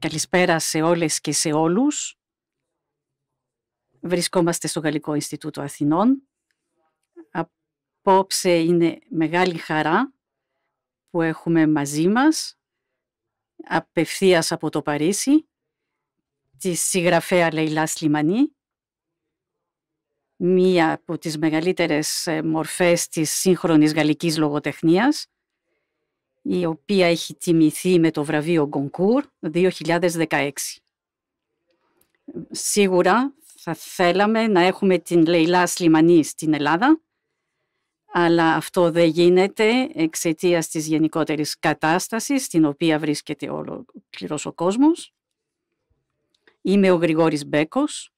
Καλησπέρα σε όλες και σε όλους. Βρισκόμαστε στο Γαλλικό Ινστιτούτο Αθηνών. Απόψε είναι μεγάλη χαρά που έχουμε μαζί μας, απευθείας από το Παρίσι, τη συγγραφέα Λεϊλά Σλιμανή, μία από τις μεγαλύτερες ε, μορφές της σύγχρονης γαλλικής λογοτεχνίας, η οποία έχει τιμηθεί με το βραβείο Γκονκούρ 2016. Σίγουρα θα θέλαμε να έχουμε την Λεϊλά Σλιμανή στην Ελλάδα, αλλά αυτό δεν γίνεται εξαιτίας της γενικότερης κατάστασης στην οποία βρίσκεται όλο ο κόσμος. Είμαι ο Γρηγόρης Μπέκος,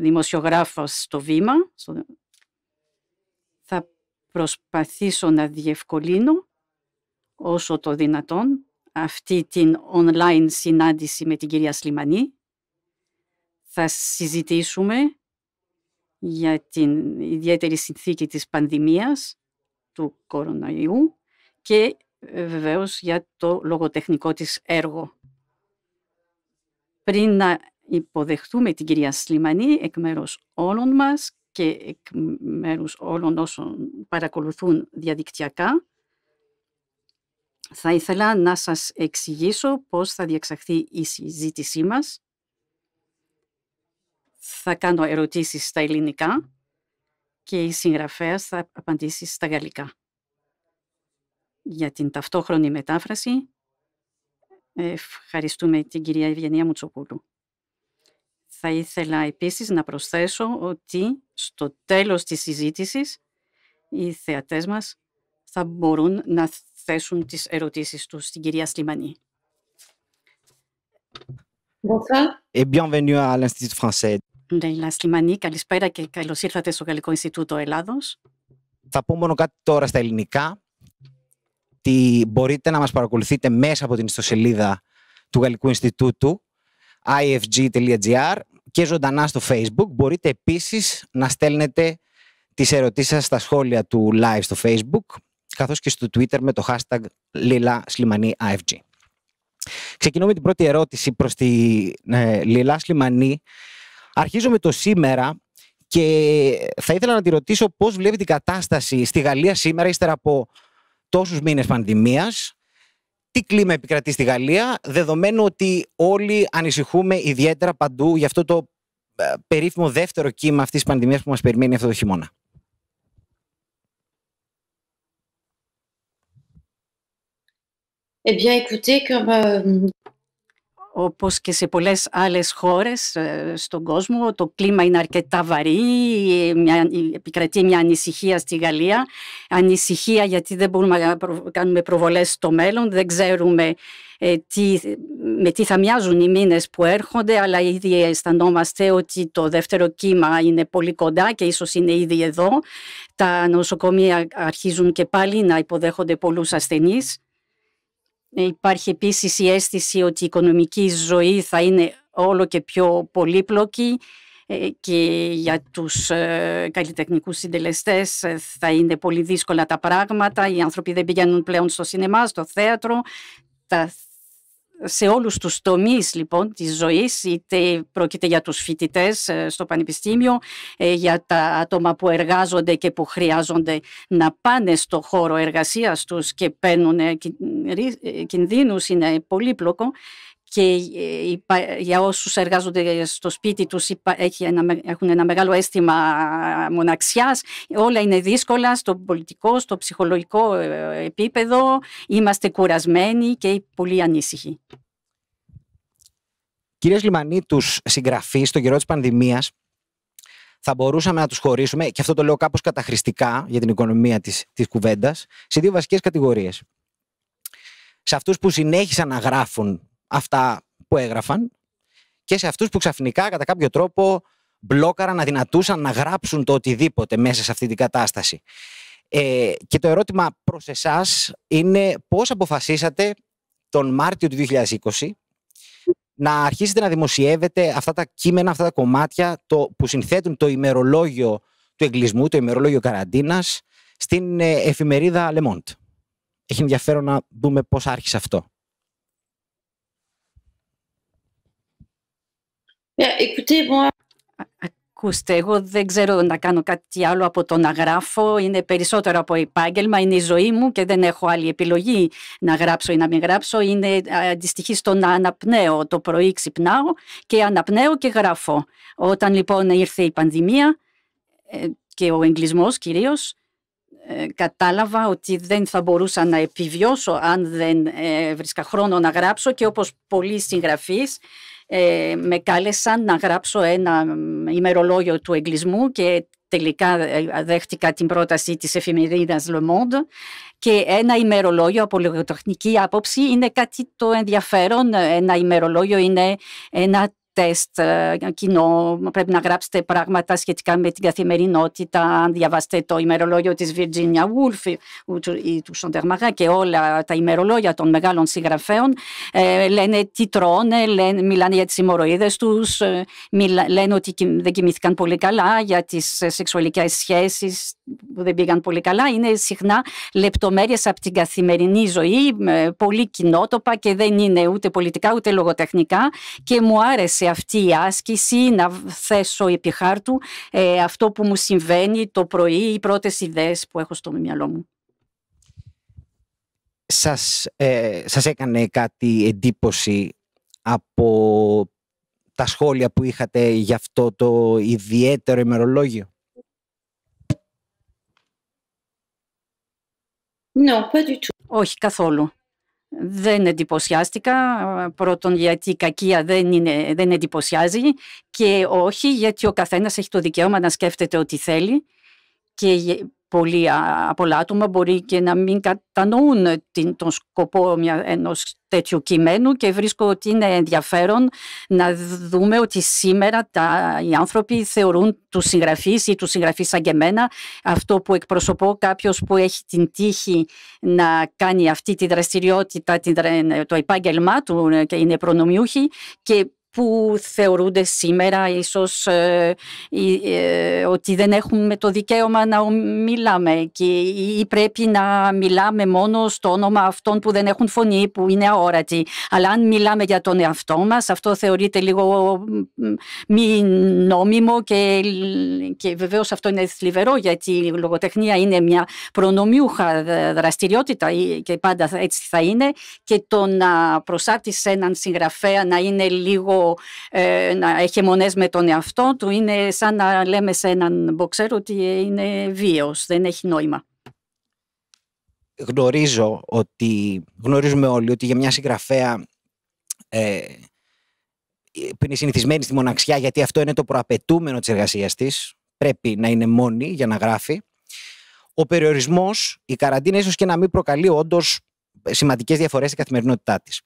δημοσιογράφος στο Βήμα, στο προσπαθήσω να διευκολύνω όσο το δυνατόν αυτή την online συνάντηση με την κυρία Σλιμανή. Θα συζητήσουμε για την ιδιαίτερη συνθήκη της πανδημίας του κορονοϊού και ε, βεβαίως για το λογοτεχνικό της έργο. Πριν να υποδεχτούμε την κυρία Σλιμανή εκ μέρους όλων μας και εκ μέρους όλων όσων παρακολουθούν διαδικτυακά, θα ήθελα να σας εξηγήσω πώς θα διεξαχθεί η συζήτησή μας. Θα κάνω ερωτήσεις στα ελληνικά και η συγγραφέας θα απαντήσει στα γαλλικά. Για την ταυτόχρονη μετάφραση ευχαριστούμε την κυρία Ευγενία Μουτσοπούλου. Θα ήθελα επίσης να προσθέσω ότι στο τέλος της συζήτησης οι θεατές μας θα μπορούν να θέσουν τις ερωτήσεις τους στην κυρία Σλιμανή. Et bienvenue à l'Institut Français. Ναι, καλησπέρα και καλώς ήρθατε στο Γαλλικό Ινστιτούτο Ελλάδος. Θα πω μόνο κάτι τώρα στα ελληνικά. Τι μπορείτε να μας παρακολουθείτε μέσα από την ιστοσελίδα του Γαλλικού Ινστιτούτου ifg.gr και ζωντανά στο Facebook. Μπορείτε επίσης να στέλνετε τις ερωτήσεις σας στα σχόλια του live στο Facebook, καθώς και στο Twitter με το hashtag Λίλα Σλιμανή IFG. Ξεκινώ με την πρώτη ερώτηση προς τη ε, Λίλα Σλιμανή. Αρχίζω με το σήμερα και θα ήθελα να τη ρωτήσω πώς βλέπει την κατάσταση στη Γαλλία σήμερα, ύστερα από τόσους μήνες πανδημίας, τι κλίμα επικρατεί στη Γαλλία, δεδομένου ότι όλοι ανησυχούμε ιδιαίτερα παντού για αυτό το ε, περίφημο δεύτερο κύμα αυτής της πανδημίας που μας περιμένει αυτό το χειμώνα. Eh bien, écoutez, comme euh, όπως και σε πολλές άλλες χώρες ε, στον κόσμο. Το κλίμα είναι αρκετά βαρύ, μια, επικρατεί μια ανησυχία στη Γαλλία. Ανησυχία γιατί δεν μπορούμε να κάνουμε προβολές στο μέλλον, δεν ξέρουμε ε, τι, με τι θα μοιάζουν οι μήνες που έρχονται, αλλά ήδη αισθανόμαστε ότι το δεύτερο κύμα είναι πολύ κοντά και ίσως είναι ήδη εδώ. Τα νοσοκομεία αρχίζουν και πάλι να υποδέχονται πολλούς ασθενείς. Ε, υπάρχει επίσης η αίσθηση ότι η οικονομική ζωή θα είναι όλο και πιο πολύπλοκη ε, και για τους ε, καλλιτεχνικούς συντελεστές θα είναι πολύ δύσκολα τα πράγματα. Οι άνθρωποι δεν πηγαίνουν πλέον στο σινεμά, στο θέατρο σε όλους τους τομείς λοιπόν της ζωής, είτε πρόκειται για τους φοιτητές ε, στο Πανεπιστήμιο, ε, για τα άτομα που εργάζονται και που χρειάζονται να πάνε στο χώρο εργασίας τους και παίρνουν ε, κινδύνους, είναι πολύπλοκο και ε, για όσους εργάζονται στο σπίτι τους έχουν ένα μεγάλο αίσθημα ε, μοναξιάς. Όλα είναι δύσκολα στο πολιτικό, στο ψυχολογικό ε, επίπεδο. Είμαστε κουρασμένοι και πολύ ανήσυχοι. Κύριε Λιμανή, τους συγγραφείς στον καιρό της πανδημίας θα μπορούσαμε να τους χωρίσουμε, και αυτό το λέω κάπως καταχρηστικά για την οικονομία της, της κουβέντας, σε δύο βασικές κατηγορίες. Σε αυτούς που συνέχισαν να γράφουν αυτά που έγραφαν και σε αυτούς που ξαφνικά κατά κάποιο τρόπο μπλόκαραν, αδυνατούσαν να γράψουν το οτιδήποτε μέσα σε αυτή την κατάσταση. Ε, και το ερώτημα προς εσάς είναι πώς αποφασίσατε τον Μάρτιο του 2020 να αρχίσετε να δημοσιεύετε αυτά τα κείμενα, αυτά τα κομμάτια το, που συνθέτουν το ημερολόγιο του εγκλισμού, το ημερολόγιο καραντίνας στην ε, εφημερίδα Le Monde. Έχει ενδιαφέρον να δούμε πώς άρχισε αυτό. Yeah, ε, Ακούστε, εγώ δεν ξέρω να κάνω κάτι άλλο από το να γράφω. Είναι περισσότερο από επάγγελμα, είναι η ζωή μου και δεν έχω άλλη επιλογή να γράψω ή να μην γράψω. Είναι ε, αντιστοιχή στο να αναπνέω. Το πρωί ξυπνάω και αναπνέω και γράφω. Όταν λοιπόν ήρθε η πανδημία ε, και ο εγκλισμός κυρίως κατάλαβα ότι δεν θα μπορούσα να επιβιώσω αν δεν βρίσκα χρόνο να γράψω και όπως πολλοί συγγραφείς ε, με κάλεσαν να γράψω ένα ημερολόγιο του εγκλισμού και τελικά ε, δέχτηκα την πρόταση της εφημερίδας Le Monde και ένα ημερολόγιο από λογοτεχνική άποψη είναι κάτι το ενδιαφέρον. Ένα ημερολόγιο είναι ένα τεστ κοινό, e, πρέπει να γράψετε πράγματα σχετικά με την καθημερινότητα, αν διαβάσετε το ημερολόγιο της Virginia Woolf ή του Σοντερμαγά και όλα τα ημερολόγια των μεγάλων συγγραφέων, ε, λένε τι τρώνε, λένε, μιλάνε για τις ημοροίδες τους, ε, μιλά, λένε ότι δεν κοιμήθηκαν πολύ καλά, για τις ε, σεξουαλικές σχέσεις που δεν πήγαν πολύ καλά. Είναι συχνά λεπτομέρειες από την καθημερινή ζωή, πολύ κοινότοπα και δεν είναι ούτε πολιτικά ούτε λογοτεχνικά και μου άρεσε και αυτή η άσκηση, να θέσω επί χάρτου ε, αυτό που μου συμβαίνει το πρωί, οι πρώτες ιδέες που έχω στο μυαλό μου. Σας, ε, έκανε κάτι εντύπωση από τα σχόλια που είχατε για αυτό το ιδιαίτερο ημερολόγιο. Όχι, καθόλου. Δεν εντυπωσιάστηκα, ε, πρώτον γιατί η κακία δεν, δεν εντυπωσιάζει και όχι γιατί ο καθένας έχει το δικαίωμα να σκέφτεται ό,τι θέλει και πολλοί, πολλά άτομα μπορεί και να μην κατανοούν την, τον σκοπό μια, ενός τέτοιου κειμένου και βρίσκω ότι είναι ενδιαφέρον να δούμε ότι σήμερα τα, οι άνθρωποι θεωρούν τους συγγραφείς ή τους συγγραφείς σαν και εμένα αυτό που εκπροσωπώ κάποιος που έχει την τύχη να κάνει αυτή τη δραστηριότητα, την, το επάγγελμά του ε, και είναι προνομιούχη και που θεωρούνται σήμερα ίσως ε, ε, ότι δεν έχουμε το δικαίωμα να μιλάμε και, ή πρέπει να μιλάμε μόνο στο όνομα αυτών που δεν έχουν φωνή, που είναι αόρατοι. Αλλά αν μιλάμε για τον εαυτό μας, αυτό θεωρείται λίγο μη νόμιμο και, και βεβαίως αυτό είναι θλιβερό γιατί η λογοτεχνία είναι μια προνομιούχα δραστηριότητα ε, και πάντα έτσι θα είναι και το να προσάρτησε έναν συγγραφέα να είναι λίγο ε, να έχει μονές με τον εαυτό του. Είναι σαν να λέμε σε έναν μποξέρ ότι είναι βίαιος, δεν έχει νόημα. Γνωρίζω ότι, γνωρίζουμε όλοι ότι για μια συγγραφέα ε, που είναι συνηθισμένη στη μοναξιά γιατί αυτό είναι το προαπαιτούμενο της εργασίας της πρέπει να είναι μόνη για να γράφει ο περιορισμός, η καραντίνα ίσως και να μην προκαλεί όντως σημαντικές διαφορές στην καθημερινότητά της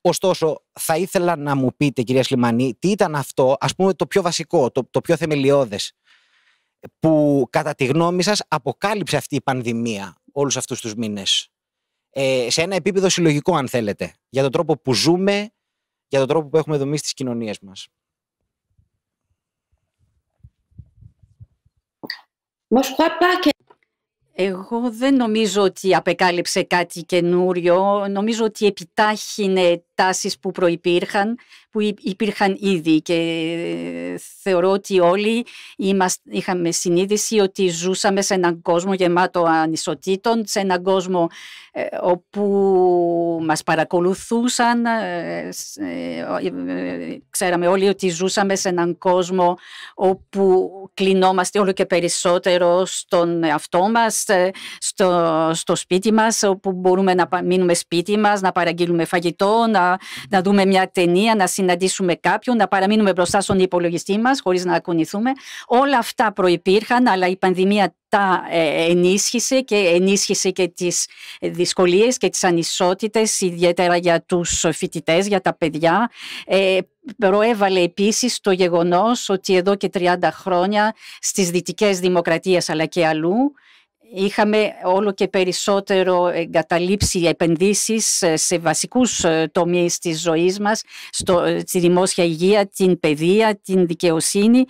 Ωστόσο, θα ήθελα να μου πείτε, κυρία Σλιμανή, τι ήταν αυτό, ας πούμε, το πιο βασικό, το, το πιο θεμελιώδες, που κατά τη γνώμη σας αποκάλυψε αυτή η πανδημία όλους αυτούς τους μήνες. Ε, σε ένα επίπεδο συλλογικό, αν θέλετε, για τον τρόπο που ζούμε, για τον τρόπο που έχουμε δομήσει τις κοινωνίες μας. Εγώ δεν νομίζω ότι απεκάλυψε κάτι καινούριο. Νομίζω ότι επιτάχυνε τάσεις που προϋπήρχαν, που υπήρχαν ήδη και θεωρώ ότι όλοι είχαμε συνείδηση ότι ζούσαμε σε έναν κόσμο γεμάτο ανισοτήτων, σε έναν κόσμο ε, όπου μας παρακολουθούσαν, ε, ε, ξέραμε όλοι ότι ζούσαμε σε έναν κόσμο όπου κλεινόμαστε όλο και περισσότερο στον εαυτό μας, στο, σπίτι μας, όπου μπορούμε να μείνουμε σπίτι μας, να παραγγείλουμε φαγητό, να να, δούμε μια ταινία, να συναντήσουμε κάποιον, να παραμείνουμε μπροστά στον υπολογιστή μας χωρίς να ακουνηθούμε Όλα αυτά προπήρχαν, αλλά η πανδημία τα ε, ενίσχυσε και ενίσχυσε και τις δυσκολίες και τις ανισότητες ιδιαίτερα για τους φοιτητές, για τα παιδιά. Ε, προέβαλε επίσης το γεγονός ότι εδώ και 30 χρόνια στις δυτικές δημοκρατίες αλλά και αλλού Είχαμε όλο και περισσότερο εγκαταλείψει επενδύσεις ε, σε βασικούς ε, τομείς της ζωής μας, στο, ε, στη δημόσια υγεία, την παιδεία, την δικαιοσύνη.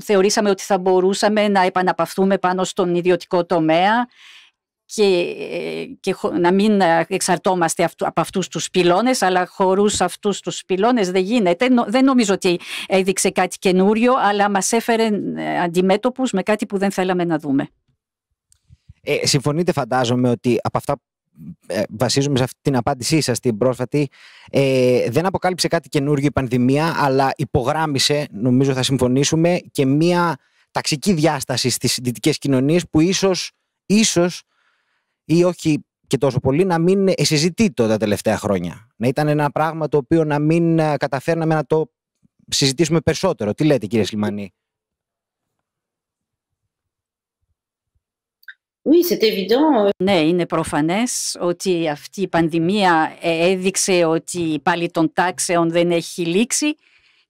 θεωρήσαμε ότι θα μπορούσαμε να επαναπαυθούμε πάνω στον ιδιωτικό τομέα και, να μην εξαρτώμαστε από αυτούς τους πυλώνες, αλλά χωρούς αυτούς τους πυλώνες δεν γίνεται. Δεν νομίζω ότι έδειξε κάτι καινούριο, αλλά μας έφερε αντιμέτωπους με κάτι που δεν θέλαμε να δούμε. Ε, συμφωνείτε φαντάζομαι ότι από αυτά ε, βασίζομαι σε αυτή την απάντησή σας την πρόσφατη ε, δεν αποκάλυψε κάτι καινούργιο η πανδημία αλλά υπογράμμισε, νομίζω θα συμφωνήσουμε και μια ταξική διάσταση στις συντητικές κοινωνίες που ίσως, ίσως ή όχι και τόσο πολύ να μην το τα τελευταία χρόνια. Να ήταν ένα πράγμα το οποίο να μην ε, καταφέρναμε να το συζητήσουμε περισσότερο. Τι λέτε κύριε Σλιμανή. Euh. Ναι, είναι προφανές ότι αυτή η πανδημία ε, έδειξε ότι πάλι των τάξεων δεν έχει λήξει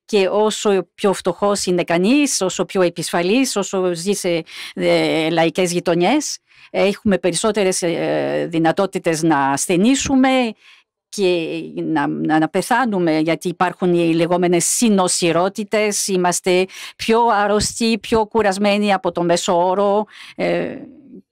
και όσο πιο φτωχός είναι κανείς, όσο πιο επισφαλής, όσο ζει σε ε, λαϊκές γειτονιές, έχουμε περισσότερες ε, δυνατότητες να ασθενήσουμε και να, να, πεθάνουμε γιατί υπάρχουν οι λεγόμενες συνοσυρότητες, είμαστε πιο αρρωστοί, πιο κουρασμένοι από το μέσο όρο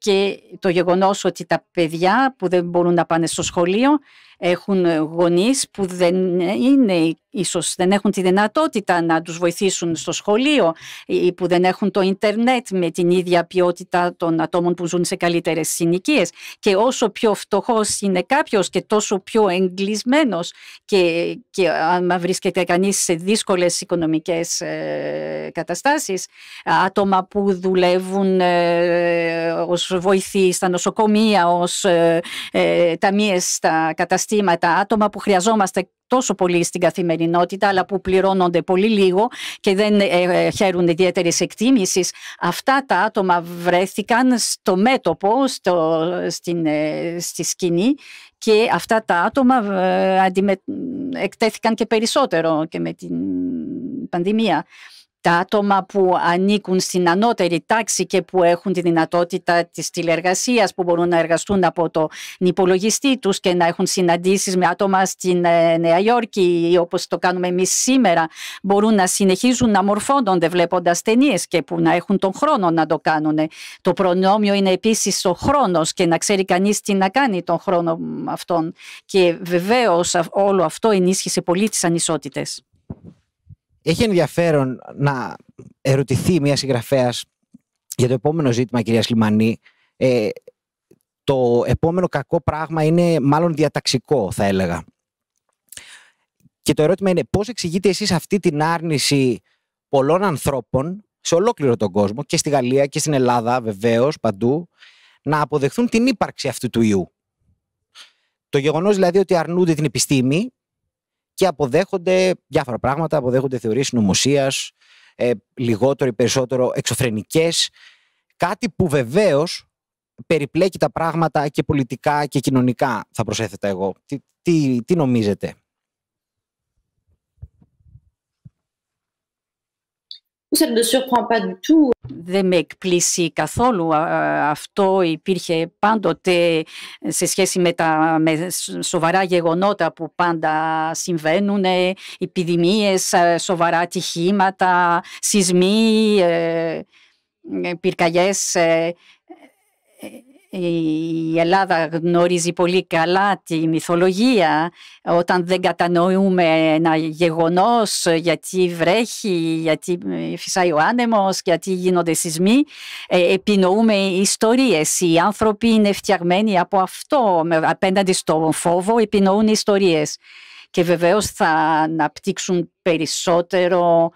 και το γεγονός ότι τα παιδιά που δεν μπορούν να πάνε στο σχολείο έχουν γονείς που δεν, είναι, ίσως δεν έχουν τη δυνατότητα να τους βοηθήσουν στο σχολείο ή που δεν έχουν το ίντερνετ με την ίδια ποιότητα των ατόμων που ζουν σε καλύτερες συνοικίες. Και όσο πιο φτωχός είναι κάποιος και τόσο πιο εγκλισμένος και, και αν βρίσκεται κανείς σε δύσκολες οικονομικές ε, καταστάσεις, άτομα που δουλεύουν ε, ως βοηθοί, στα νοσοκομεία, ως ε, ε ταμείες στα καταστήματα, άτομα που χρειαζόμαστε τόσο πολύ στην καθημερινότητα, αλλά που πληρώνονται πολύ λίγο και δεν ε, ε χαίρουν ιδιαίτερης εκτίμησης. Αυτά τα άτομα βρέθηκαν στο μέτωπο, στο, στην, ε, στη σκηνή και αυτά τα άτομα εκτέθηκαν και περισσότερο και με την πανδημία τα άτομα που ανήκουν στην ανώτερη τάξη και που έχουν τη δυνατότητα της τηλεργασίας που μπορούν να εργαστούν από τον υπολογιστή τους και να έχουν συναντήσεις με άτομα στην ε, Νέα Υόρκη ή όπως το κάνουμε εμείς σήμερα μπορούν να συνεχίζουν να μορφώνονται βλέποντας ταινίες και που να έχουν τον χρόνο να το κάνουν. Το προνόμιο είναι επίσης ο χρόνος και να ξέρει κανείς τι να κάνει τον χρόνο αυτόν και βεβαίως όλο αυτό ενίσχυσε πολύ τις ανισότητες. Έχει ενδιαφέρον να ερωτηθεί μια συγγραφέας για το επόμενο ζήτημα, κυρία Σλιμανή. Ε, το επόμενο κακό πράγμα είναι μάλλον διαταξικό, θα έλεγα. Και το ερώτημα είναι πώς εξηγείτε εσείς αυτή την άρνηση πολλών ανθρώπων σε ολόκληρο τον κόσμο και στη Γαλλία και στην Ελλάδα βεβαίως παντού να αποδεχθούν την ύπαρξη αυτού του ιού. Το γεγονός δηλαδή ότι αρνούνται την επιστήμη και αποδέχονται διάφορα πράγματα, αποδέχονται θεωρίες νομοσία, ε, λιγότερο ή περισσότερο εξωφρενικές, κάτι που βεβαίως περιπλέκει τα πράγματα και πολιτικά και κοινωνικά, θα προσέθετα εγώ. τι, τι νομίζετε? Δεν με εκπλήσει καθόλου αυτό υπήρχε πάντοτε σε σχέση με τα σοβαρά γεγονότα που πάντα συμβαίνουν, επιδημίες, σοβαρά ατυχήματα, σεισμοί, ε, ε, πυρκαγιές. Ε, η Ελλάδα γνωρίζει πολύ καλά τη μυθολογία όταν δεν κατανοούμε ένα γεγονός γιατί βρέχει, γιατί ε, φυσάει ο άνεμος, γιατί γίνονται σεισμοί ε, επινοούμε ιστορίες οι άνθρωποι είναι φτιαγμένοι από αυτό απέναντι στο φόβο επινοούν ιστορίες και βεβαίως θα αναπτύξουν περισσότερο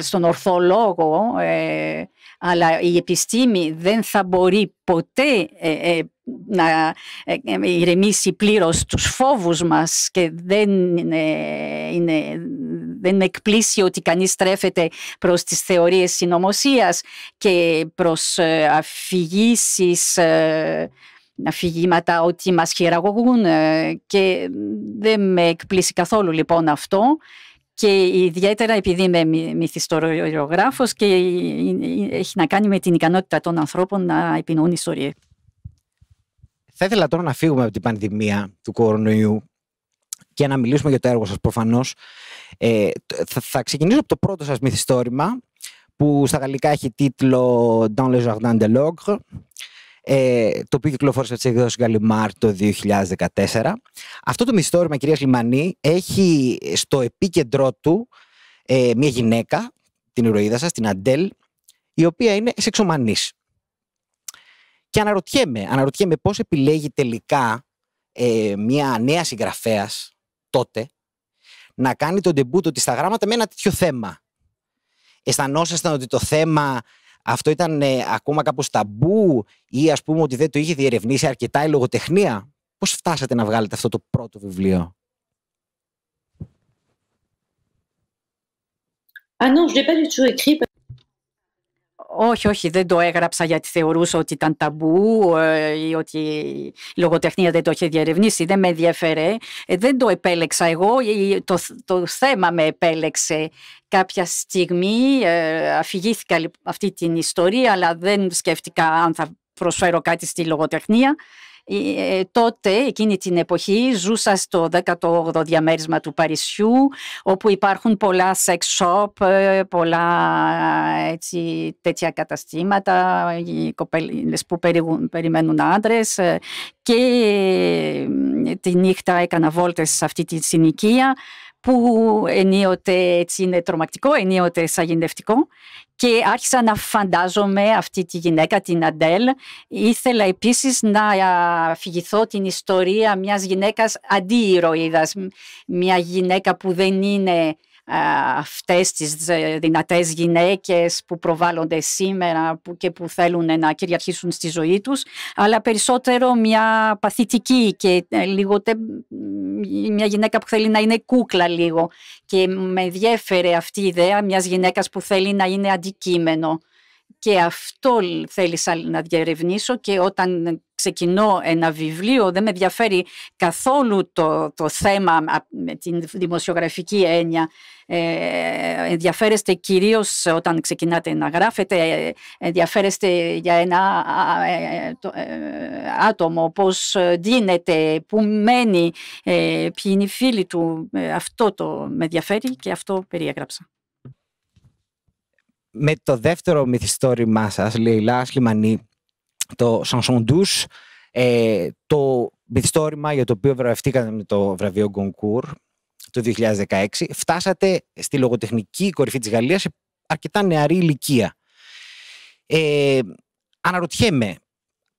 στον ορθό λόγο, ε, αλλά η επιστήμη δεν θα μπορεί ποτέ ε, ε, να ηρεμήσει πλήρως τους φόβους μας και δεν, είναι, δεν με εκπλήσει ότι κανείς στρέφεται προς τις θεωρίες συνωμοσίας και προς αφηγήσεις αφηγήματα ότι μας χειραγωγούν και δεν με εκπλήσει καθόλου λοιπόν αυτό και ιδιαίτερα επειδή είμαι μυθιστοριογράφος και έχει να κάνει με την ικανότητα των ανθρώπων να επινοούν ιστορίες. Θα ήθελα τώρα να φύγουμε από την πανδημία του κορονοϊού και να μιλήσουμε για το έργο σας προφανώς. Ε, θα, ξεκινήσω από το πρώτο σας μυθιστόρημα που στα γαλλικά έχει τίτλο «Dans le jardin de l'ogre» Ε, το οποίο κυκλοφόρησε τη έκδοση Γκαλιμάρ το 2014. Αυτό το μυστόρημα, κυρίας Λιμανή, έχει στο επίκεντρό του ε, μια γυναίκα, την ηρωίδα σας, την Αντέλ, η οποία είναι σεξομανής. Και αναρωτιέμαι, αναρωτιέμαι πώς επιλέγει τελικά ε, μια νέα συγγραφέας τότε να κάνει τον τεμπούτο της στα γράμματα με ένα τέτοιο θέμα. Αισθανόσασταν ότι το θέμα αυτό ήταν ε, ακόμα κάπως ταμπού ή ας πούμε ότι δεν το είχε διερευνήσει αρκετά η λογοτεχνία. Πώς φτάσατε να βγάλετε αυτό το πρώτο βιβλίο. Ah non, je l'ai pas όχι, όχι, δεν το έγραψα γιατί θεωρούσα ότι ήταν ταμπού ε, ή ότι η λογοτεχνία δεν το είχε διερευνήσει, δεν με ενδιαφέρε. Ε, δεν το επέλεξα εγώ, το, το θέμα με επέλεξε. Κάποια στιγμή ε, αφηγήθηκα αυτή την ιστορία, αλλά δεν σκέφτηκα αν θα προσφέρω κάτι στη λογοτεχνία. Ε, ε, τότε, εκείνη την εποχή, ζούσα στο 18ο διαμέρισμα του Παρισιού, όπου υπάρχουν πολλά sex shop, ε, πολλά έτσι, τέτοια καταστήματα, οι κοπέλες που περιμένουν άντρες και τη νύχτα έκανα βόλτες σε αυτή τη συνοικία που ενίοτε έτσι είναι τρομακτικό, ενίοτε σαγηνευτικό και άρχισα να φαντάζομαι αυτή τη γυναίκα, την Αντέλ. Ήθελα επίσης να αφηγηθώ την ιστορία μιας γυναίκας ηρωίδας, μια γυναίκα που δεν είναι αυτές τις δυνατές γυναίκες που προβάλλονται σήμερα και που θέλουν να κυριαρχήσουν στη ζωή τους, αλλά περισσότερο μια παθητική και ε, λίγο μια γυναίκα που θέλει να είναι κούκλα λίγο. Και με διέφερε αυτή η ιδέα μιας γυναίκας που θέλει να είναι αντικείμενο. Και αυτό θέλησα να διαρευνήσω και όταν ξεκινώ ένα βιβλίο, δεν με ενδιαφέρει καθόλου το, το θέμα με την δημοσιογραφική έννοια. Ε, ενδιαφέρεστε κυρίως όταν ξεκινάτε να γράφετε, ε, ενδιαφέρεστε για ένα ε, ε, άτομο, πώς δίνεται, που μένει, ποιοι είναι οι φίλοι του. Αυτό το με ενδιαφέρει και αυτό περιέγραψα με το δεύτερο μυθιστόρημά σας, Λεϊλά Σλιμανή, το Σανσόν Douche, ε, το μυθιστόρημα για το οποίο βραβευτήκατε με το βραβείο Γκονκούρ το 2016, φτάσατε στη λογοτεχνική κορυφή της Γαλλίας σε αρκετά νεαρή ηλικία. Ε, αναρωτιέμαι,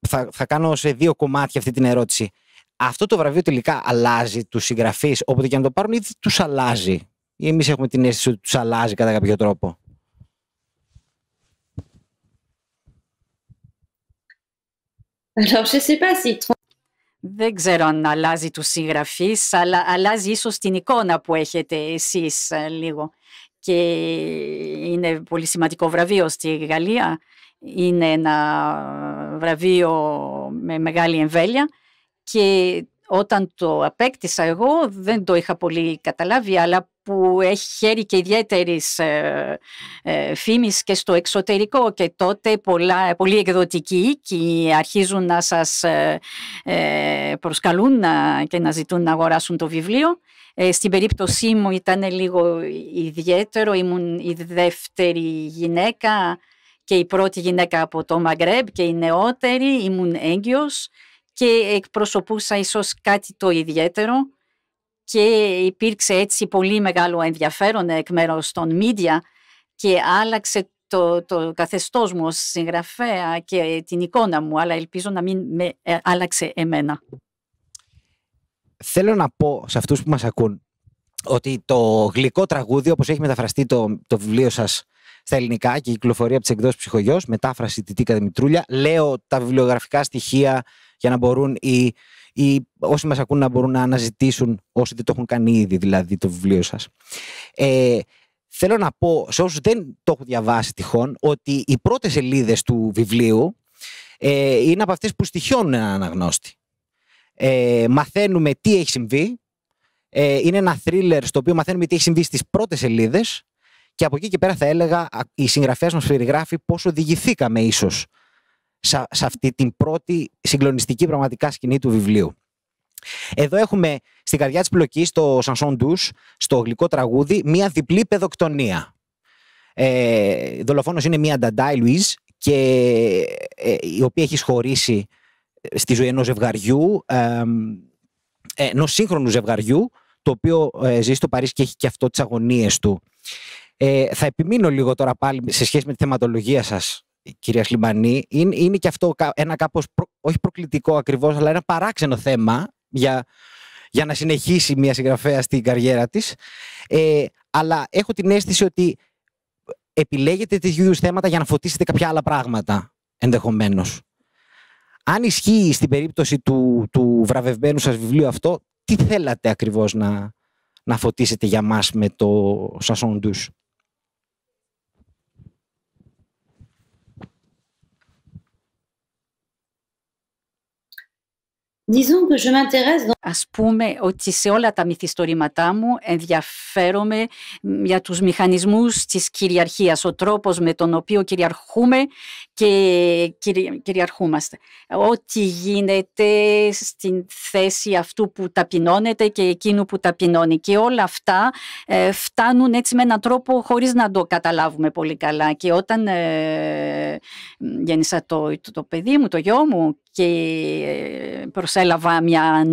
θα, θα κάνω σε δύο κομμάτια αυτή την ερώτηση, αυτό το βραβείο τελικά αλλάζει τους συγγραφείς, όποτε και να το πάρουν, ή τους αλλάζει. Ή εμείς έχουμε την αίσθηση ότι τους αλλάζει κατά κάποιο τρόπο. δεν ξέρω αν αλλάζει του συγγραφείς, αλλά αλλάζει ίσως την εικόνα που έχετε εσείς ε, λίγο. Και είναι πολύ σημαντικό βραβείο στη Γαλλία. Είναι ένα ε, βραβείο με μεγάλη εμβέλεια και όταν το απέκτησα εγώ δεν το είχα πολύ καταλάβει αλλά που έχει χέρι και ιδιαίτερης ε, ε και στο εξωτερικό και τότε πολλά, πολύ εκδοτικοί και αρχίζουν να σας ε, ε, προσκαλούν και να ζητούν να αγοράσουν το βιβλίο. Στην περίπτωσή μου ήταν λίγο ιδιαίτερο, ήμουν η δεύτερη γυναίκα και η πρώτη γυναίκα από το Μαγκρέμπ και η νεότερη, ήμουν έγκυος και εκπροσωπούσα ίσως κάτι το ιδιαίτερο και υπήρξε έτσι πολύ μεγάλο ενδιαφέρον εκ μέρους των media και άλλαξε το, το καθεστώς μου ως συγγραφέα και την εικόνα μου, αλλά ελπίζω να μην με ε, άλλαξε εμένα. Θέλω να πω σε αυτούς που μας ακούν ότι το γλυκό τραγούδι, όπως έχει μεταφραστεί το, το βιβλίο σας στα ελληνικά και η κυκλοφορία από τις εκδόσεις ψυχογιός, μετάφραση Τιτίκα Δημητρούλια, λέω τα βιβλιογραφικά στοιχεία για να μπορούν οι, οι, όσοι μας ακούν να μπορούν να αναζητήσουν όσοι δεν το έχουν κάνει ήδη δηλαδή το βιβλίο σας. Ε, θέλω να πω σε όσους δεν το έχουν διαβάσει τυχόν ότι οι πρώτες σελίδες του βιβλίου ε, είναι από αυτές που στοιχιώνουν έναν αναγνώστη. Ε, μαθαίνουμε τι έχει συμβεί, ε, είναι ένα θρίλερ στο οποίο μαθαίνουμε τι έχει συμβεί στις πρώτες σελίδες και από εκεί και πέρα θα έλεγα η συγγραφέας μας περιγράφει πώς οδηγηθήκαμε ίσως σε, αυτή την πρώτη συγκλονιστική πραγματικά σκηνή του βιβλίου. Εδώ έχουμε στην καρδιά της πλοκής, στο Σανσόν Ντούς, στο γλυκό τραγούδι, μία διπλή πεδοκτονία. Ε, δολοφόνος είναι μία Νταντάι Λουίζ, και, ε, η οποία έχει σχωρήσει ε, στη ζωή ενός ζευγαριού, ε, ενός σύγχρονου ζευγαριού, το οποίο ε, ζει στο Παρίσι και έχει και αυτό τις αγωνίες του. θα επιμείνω λίγο τώρα πάλι σε σχέση με τη θεματολογία σας κυρία Σλιμπανή, είναι, είναι και αυτό ένα κάπως, όχι προκλητικό ακριβώς, αλλά ένα παράξενο θέμα για, για να συνεχίσει μια συγγραφέα στην καριέρα της. Ε, αλλά έχω την αίσθηση ότι επιλέγετε τέτοιου είδου θέματα για να φωτίσετε κάποια άλλα πράγματα ενδεχομένως. Αν ισχύει στην περίπτωση του, του βραβευμένου σας βιβλίου αυτό, τι θέλατε ακριβώς να, να φωτίσετε για μας με το Σασόν Ντους. Α Ας πούμε ότι σε όλα τα μυθιστορήματά μου ενδιαφέρομαι για τους μηχανισμούς της κυριαρχίας, ο τρόπος με τον οποίο κυριαρχούμε και κυριαρχούμαστε. Ό,τι γίνεται στην θέση αυτού που ταπεινώνεται και εκείνου που ταπεινώνει. Και όλα αυτά ε, φτάνουν έτσι με έναν τρόπο χωρίς να το καταλάβουμε πολύ καλά. Και όταν ε, γέννησα το, το παιδί μου, το γιο μου και ε, προσέλαβα μια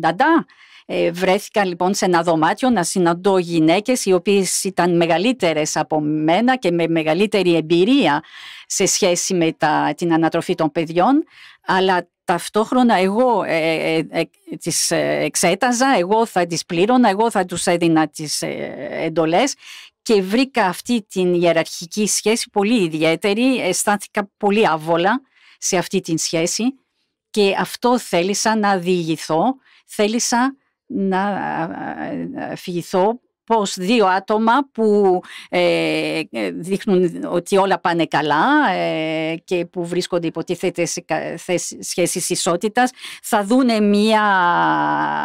νταντά. Ε, βρέθηκα λοιπόν σε ένα δωμάτιο να συναντώ γυναίκες οι οποίες ήταν μεγαλύτερες από μένα και με μεγαλύτερη εμπειρία σε σχέση με τα, την ανατροφή των παιδιών αλλά ταυτόχρονα εγώ ε, ε τις εξέταζα, εγώ θα τις πλήρωνα, εγώ θα τους έδινα τις εντολές και βρήκα αυτή την ιεραρχική σχέση πολύ ιδιαίτερη, αισθάνθηκα πολύ άβολα σε αυτή την σχέση και αυτό θέλησα να διηγηθώ, θέλησα να ε, ε, φυγηθώ πως δύο άτομα που ε, δείχνουν ότι όλα πάνε καλά ε, και που βρίσκονται υποτίθεται σε σχέσεις ισότητας θα δούνε μια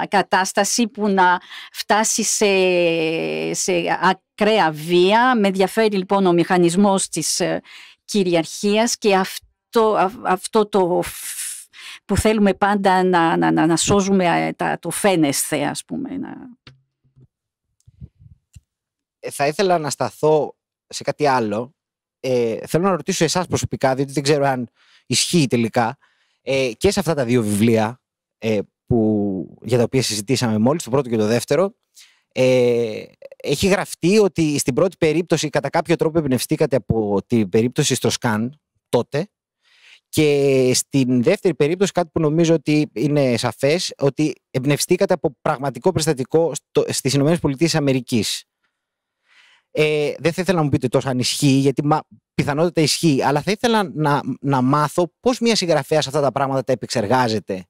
κατάσταση που να φτάσει σε, σε ακραία βία. Με ενδιαφέρει λοιπόν ο μηχανισμός της κυριαρχίας και αυτή αυτό, το που θέλουμε πάντα να, να, να, σώζουμε ε, τα, το φαίνεσθε, ας πούμε. Να... Ε, θα ήθελα να σταθώ σε κάτι άλλο. Ε, θέλω να ρωτήσω εσάς προσωπικά, διότι δεν ξέρω αν ισχύει τελικά, ε, και σε αυτά τα δύο βιβλία ε, που, για τα οποία συζητήσαμε μόλις, το πρώτο και το δεύτερο, ε, έχει γραφτεί ότι στην πρώτη περίπτωση κατά κάποιο τρόπο εμπνευστήκατε από την περίπτωση Σκάν τότε και στην δεύτερη περίπτωση, κάτι που νομίζω ότι είναι σαφές, ότι εμπνευστήκατε από πραγματικό περιστατικό στι ΗΠΑ. Ε, δεν θα ήθελα να μου πείτε τόσο αν ισχύει, γιατί μα, πιθανότητα ισχύει, αλλά θα ήθελα να, να μάθω πώς μια συγγραφέα αυτά τα πράγματα τα επεξεργάζεται.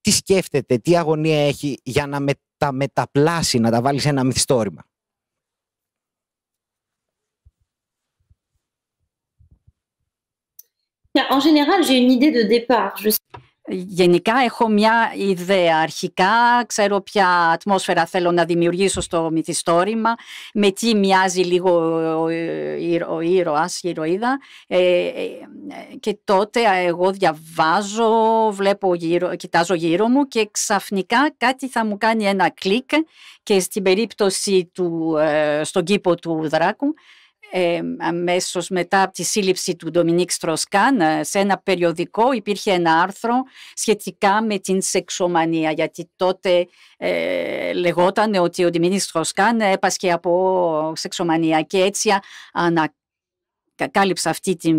Τι σκέφτεται, τι αγωνία έχει για να με, τα μεταπλάσει, να τα βάλει σε ένα μυθιστόρημα. Γενικά έχω μια ιδέα αρχικά, ξέρω ποια ατμόσφαιρα θέλω να δημιουργήσω στο μυθιστόρημα, με τι μοιάζει λίγο ο ε, ήρωας, η ηρωίδα ε, ε, και τότε εγώ διαβάζω, βλέπω γύρω, κοιτάζω γύρω μου και ξαφνικά κάτι θα μου κάνει ένα κλικ και στην περίπτωση του, στον κήπο του δράκου ε, αμέσως μετά από τη σύλληψη του Ντομινίκ Στροσκάν ε, σε ένα περιοδικό υπήρχε ένα άρθρο σχετικά με την σεξομανία γιατί τότε ε, λεγόταν ότι ο Ντομινίκ Στροσκάν έπασκε από σεξομανία και έτσι ανακάλυψα αυτή την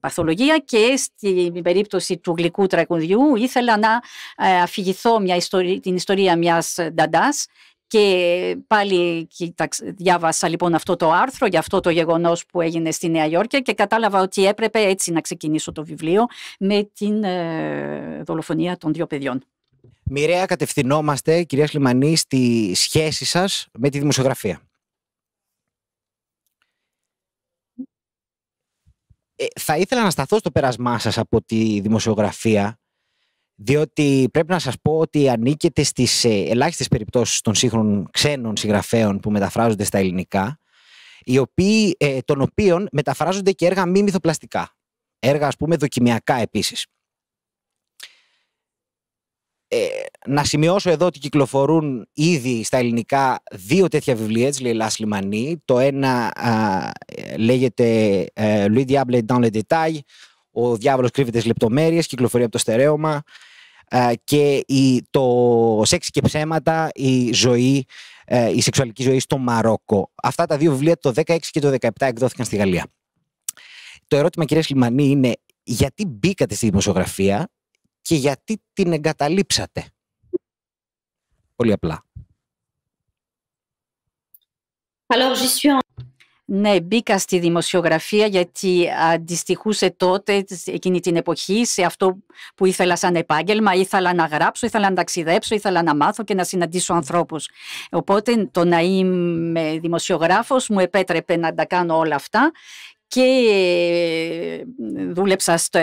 παθολογία και στην περίπτωση του γλυκού τραγουδιού ήθελα να ε, αφηγηθώ μια ιστορία, την ιστορία μιας νταντάς και πάλι διάβασα λοιπόν αυτό το άρθρο για αυτό το γεγονός που έγινε στη Νέα Υόρκη και κατάλαβα ότι έπρεπε έτσι να ξεκινήσω το βιβλίο με την ε, δολοφονία των δύο παιδιών. Μοιραία κατευθυνόμαστε, κυρία Σλιμανή, στη σχέση σας με τη δημοσιογραφία. Ε, θα ήθελα να σταθώ στο πέρασμά σας από τη δημοσιογραφία διότι πρέπει να σας πω ότι ανήκεται στις ε, ελάχιστες περιπτώσεις των σύγχρονων ξένων συγγραφέων που μεταφράζονται στα ελληνικά, οι οποίοι, ε, των οποίων μεταφράζονται και έργα μη μυθοπλαστικά, έργα ας πούμε δοκιμιακά επίσης. Ε, να σημειώσω εδώ ότι κυκλοφορούν ήδη στα ελληνικά δύο τέτοια βιβλία της Λιλάς Λιμανή. Το ένα α, λέγεται ε, «Louis diable dans le détail», «Ο διάβολος κρύβεται στις λεπτομέρειες», κυκλοφορεί από το στερέωμα και το σεξ και ψέματα, η ζωή, ε, η σεξουαλική ζωή στο Μαρόκο. Αυτά τα δύο βιβλία το 16 και το 17 εκδόθηκαν στη Γαλλία. Το ερώτημα κυρία Σλιμανή είναι γιατί μπήκατε στη δημοσιογραφία και γιατί την εγκαταλείψατε. Πολύ απλά. Alors, j'y suis ναι, μπήκα στη δημοσιογραφία γιατί αντιστοιχούσε τότε εκείνη την εποχή σε αυτό που ήθελα σαν επάγγελμα. Ήθελα να γράψω, ήθελα να ταξιδέψω, ήθελα να μάθω και να συναντήσω ανθρώπους. Οπότε το να είμαι δημοσιογράφος μου επέτρεπε να τα κάνω όλα αυτά και ε, δούλεψα στο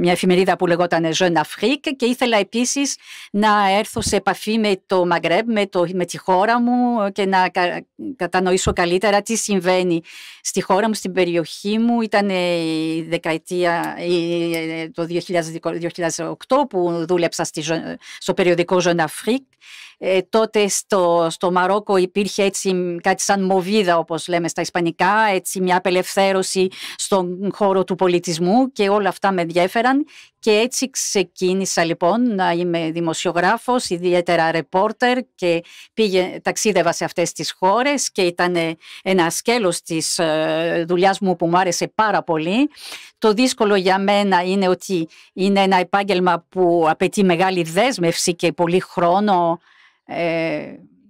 μια εφημερίδα που λεγόταν Jeune Afrique και ήθελα επίσης να έρθω σε επαφή με το Μαγκρέμπ, με, τη χώρα μου και να κατανοήσω καλύτερα τι συμβαίνει στη χώρα μου, στην περιοχή μου. Ήταν η δεκαετία το 2008 που δούλεψα στη, στο περιοδικό Jeune Afrique. Ε, τότε στο, Μαρόκο υπήρχε έτσι κάτι σαν μοβίδα όπως λέμε στα ισπανικά, έτσι μια απελευθέρωση στον χώρο του πολιτισμού και όλα αυτά με ενδιέφεραν και έτσι ξεκίνησα λοιπόν να είμαι δημοσιογράφος, ιδιαίτερα ρεπόρτερ και πήγε, ταξίδευα σε αυτές τις χώρες και ήταν ε, ένα σκέλος της ε, δουλειάς μου που μου άρεσε πάρα πολύ. Το δύσκολο για μένα είναι ότι είναι ένα επάγγελμα που απαιτεί μεγάλη δέσμευση και πολύ χρόνο ε,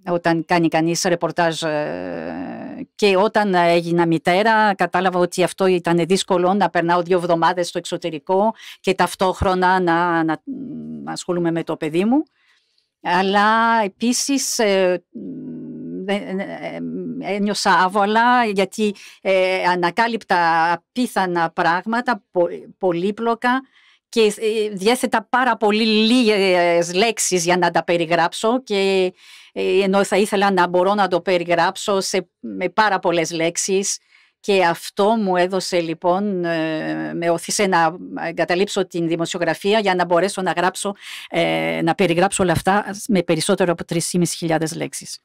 όταν κάνει κανείς ρεπορτάζ ε, και όταν έγινα μητέρα κατάλαβα ότι αυτό ήταν δύσκολο να περνάω δύο εβδομάδες στο εξωτερικό και ταυτόχρονα να, να ασχολούμαι με το παιδί μου. Αλλά επίσης ε, ε, ένιωσα άβολα γιατί ανακάλυπτα απίθανα πράγματα, πολύπλοκα και διέθετα πάρα πολύ λίγες λέξεις για να τα περιγράψω και ε, ενώ θα ήθελα να μπορώ να το περιγράψω με πάρα πολλές λέξεις και αυτό μου έδωσε λοιπόν, ε, με οθήσε να εγκαταλείψω την δημοσιογραφία για να μπορέσω να, γράψω, ε, να περιγράψω όλα αυτά με περισσότερο από 3.500 λέξεις.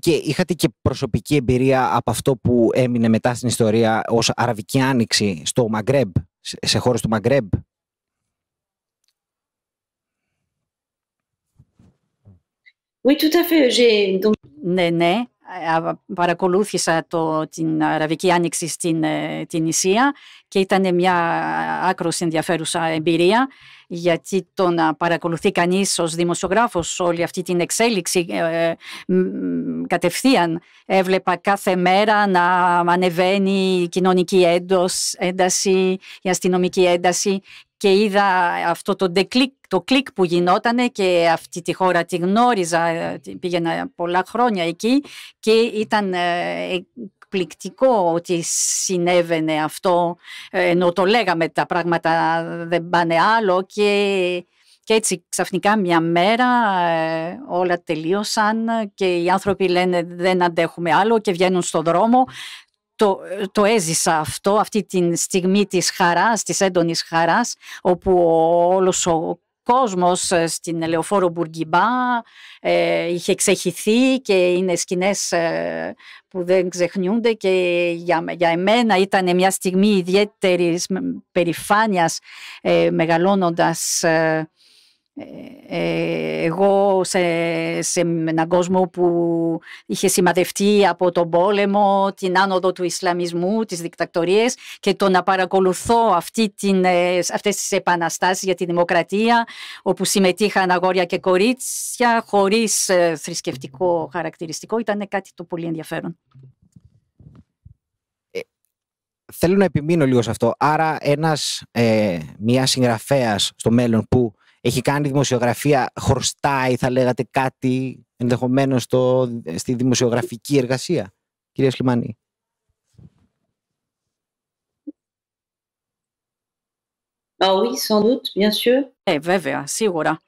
Και είχατε και προσωπική εμπειρία από αυτό που έμεινε μετά στην ιστορία ως Αραβική Άνοιξη στο Μαγκρέμπ, σε χώρες του Μαγκρέμπ. Ναι, ναι. Παρακολούθησα το, την Αραβική Άνοιξη στην ε, Ισία και ήταν μια άκρος ενδιαφέρουσα εμπειρία γιατί το να παρακολουθεί κανείς ως δημοσιογράφος όλη αυτή την εξέλιξη ε, ε, κατευθείαν έβλεπα κάθε μέρα να ανεβαίνει η κοινωνική έντος, ένταση, η αστυνομική ένταση και είδα αυτό το, το κλικ που γινότανε και αυτή τη χώρα τη γνώριζα, ε, πήγαινα πολλά χρόνια εκεί και ήταν ε, εκπληκτικό ότι συνέβαινε αυτό ε, ενώ το λέγαμε τα πράγματα δεν πάνε άλλο και, και έτσι ξαφνικά μια μέρα όλα τελείωσαν και οι άνθρωποι λένε δεν αντέχουμε άλλο και βγαίνουν στον δρόμο το, έζησα αυτό, αυτή τη στιγμή της χαράς, της έντονης χαράς, όπου ο, όλος ο κόσμος ε, στην Ελεοφόρο Μπουργκιμπά ε, είχε ξεχυθεί και είναι σκηνές ε, που δεν ξεχνιούνται και για, για εμένα ήταν μια στιγμή ιδιαίτερης περηφάνειας ε, μεγαλώνοντας ε, εγώ σε, σε έναν κόσμο που είχε σημαδευτεί από τον πόλεμο, την άνοδο του Ισλαμισμού, τις δικτακτορίες και το να παρακολουθώ αυτή την, ε, αυτές τις επαναστάσεις για τη δημοκρατία όπου συμμετείχαν αγόρια και κορίτσια χωρίς ε, θρησκευτικό χαρακτηριστικό ήταν κάτι το πολύ ενδιαφέρον. θέλω να επιμείνω λίγο σε αυτό. Άρα ένας, ε, μιας συγγραφέας στο μέλλον που έχει κάνει δημοσιογραφία, χρωστάει, θα λέγατε, κάτι ενδεχομένως στη δημοσιογραφική εργασία. Κυρία Σλιμάνη. Ε, βέβαια, σίγουρα.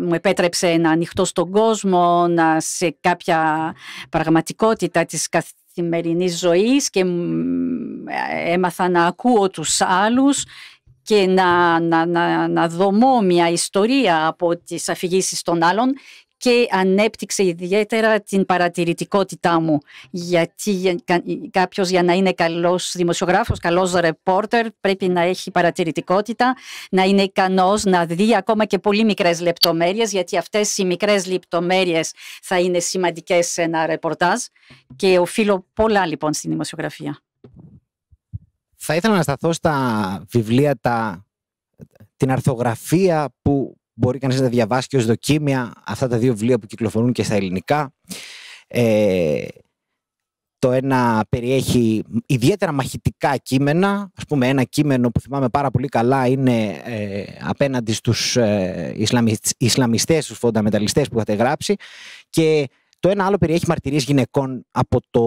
Μου επέτρεψε να ανοιχτώ στον κόσμο, να σε κάποια πραγματικότητα της καθημερινής καθημερινής ζωής και ε, έμαθα να ακούω τους άλλους και να, να, να, να δομώ μια ιστορία από τις αφηγήσεις των άλλων και ανέπτυξε ιδιαίτερα την παρατηρητικότητά μου. Γιατί κάποιος για να είναι καλός δημοσιογράφος, καλός ρεπόρτερ, πρέπει να έχει παρατηρητικότητα, να είναι ικανός να δει ακόμα και πολύ μικρές λεπτομέρειες, γιατί αυτές οι μικρές λεπτομέρειες θα είναι σημαντικές σε ένα ρεπορτάζ. Και οφείλω πολλά λοιπόν στην δημοσιογραφία. Θα ήθελα να σταθώ στα βιβλία, τα... την αρθογραφία που μπορεί κανείς να τα διαβάσει και ως δοκίμια αυτά τα δύο βιβλία που κυκλοφορούν και στα ελληνικά. Ε, το ένα περιέχει ιδιαίτερα μαχητικά κείμενα. Ας πούμε ένα κείμενο που θυμάμαι πάρα πολύ καλά είναι ε, απέναντι στους ε, Ισλαμιστές, στους φονταμεταλιστές που είχατε γράψει και το ένα άλλο περιέχει μαρτυρίες γυναικών από το,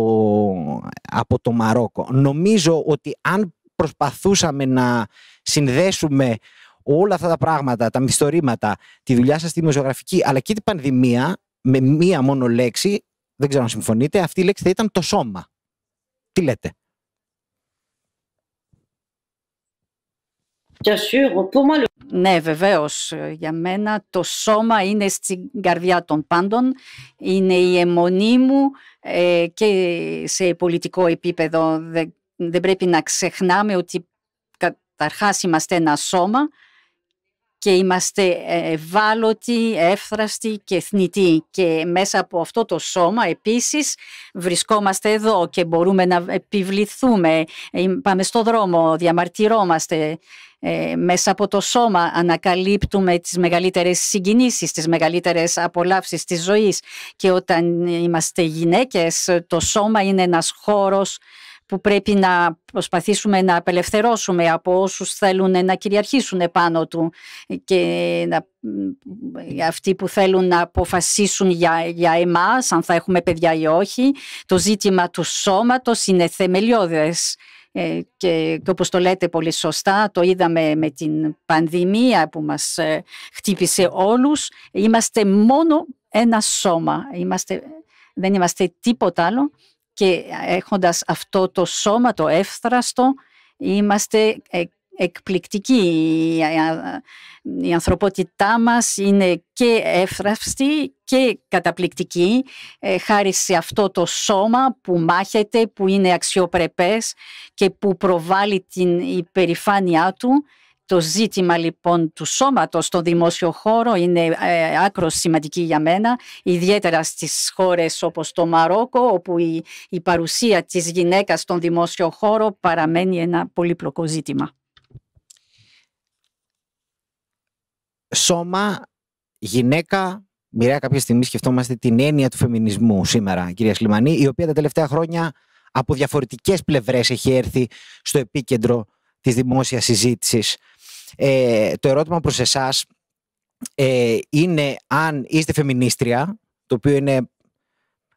από το Μαρόκο. Νομίζω ότι αν προσπαθούσαμε να συνδέσουμε όλα αυτά τα πράγματα, τα μισθωρήματα, τη δουλειά σας στη δημοσιογραφική, αλλά και την πανδημία, με μία μόνο λέξη, δεν ξέρω αν συμφωνείτε, αυτή η λέξη θα ήταν το σώμα. Τι λέτε. Ναι, βεβαίως. Για μένα το σώμα είναι στην καρδιά των πάντων. Είναι η αιμονή μου ε, και σε πολιτικό επίπεδο. Δεν, δεν πρέπει να ξεχνάμε ότι καταρχάς είμαστε ένα σώμα και είμαστε ε, ευάλωτοι, εύθραστοι και θνητοί. Και μέσα από αυτό το σώμα επίσης βρισκόμαστε εδώ και μπορούμε να επιβληθούμε, ε, πάμε στο δρόμο, διαμαρτυρόμαστε. Ε, μέσα από το σώμα ανακαλύπτουμε τις μεγαλύτερες συγκινήσεις, τις μεγαλύτερες απολαύσεις της ζωής και όταν είμαστε γυναίκες το σώμα είναι ένας χώρος που πρέπει να προσπαθήσουμε να απελευθερώσουμε από όσους θέλουν να κυριαρχήσουν επάνω του και να, αυτοί που θέλουν να αποφασίσουν για, για εμάς αν θα έχουμε παιδιά ή όχι. Το ζήτημα του σώματος είναι θεμελιώδες ε, και, και όπως το λέτε πολύ σωστά, το είδαμε με την πανδημία που μας ε, χτύπησε όλους. Είμαστε μόνο ένα σώμα, είμαστε, δεν είμαστε τίποτα άλλο και έχοντας αυτό το σώμα το εύθραστο είμαστε ε, εκπληκτικοί. Η ανθρωπότητά μας είναι και εύθραυστη και καταπληκτική ε, χάρη σε αυτό το σώμα που μάχεται, που είναι αξιοπρεπές και που προβάλλει την υπερηφάνειά του το ζήτημα λοιπόν του σώματος στο δημόσιο χώρο είναι ε, άκρος σημαντική για μένα, ιδιαίτερα στις χώρες όπως το Μαρόκο, όπου η, η παρουσία της γυναίκας στον δημόσιο χώρο παραμένει ένα πολύπλοκο ζήτημα. Σώμα, γυναίκα, μοιραία κάποια στιγμή σκεφτόμαστε την έννοια του φεμινισμού σήμερα, κυρία Σλιμανή, η οποία τα τελευταία χρόνια από διαφορετικές πλευρές έχει έρθει στο επίκεντρο της δημόσιας συζήτησης. Ε, το ερώτημα προς εσάς ε, είναι αν είστε φεμινίστρια, το οποίο είναι,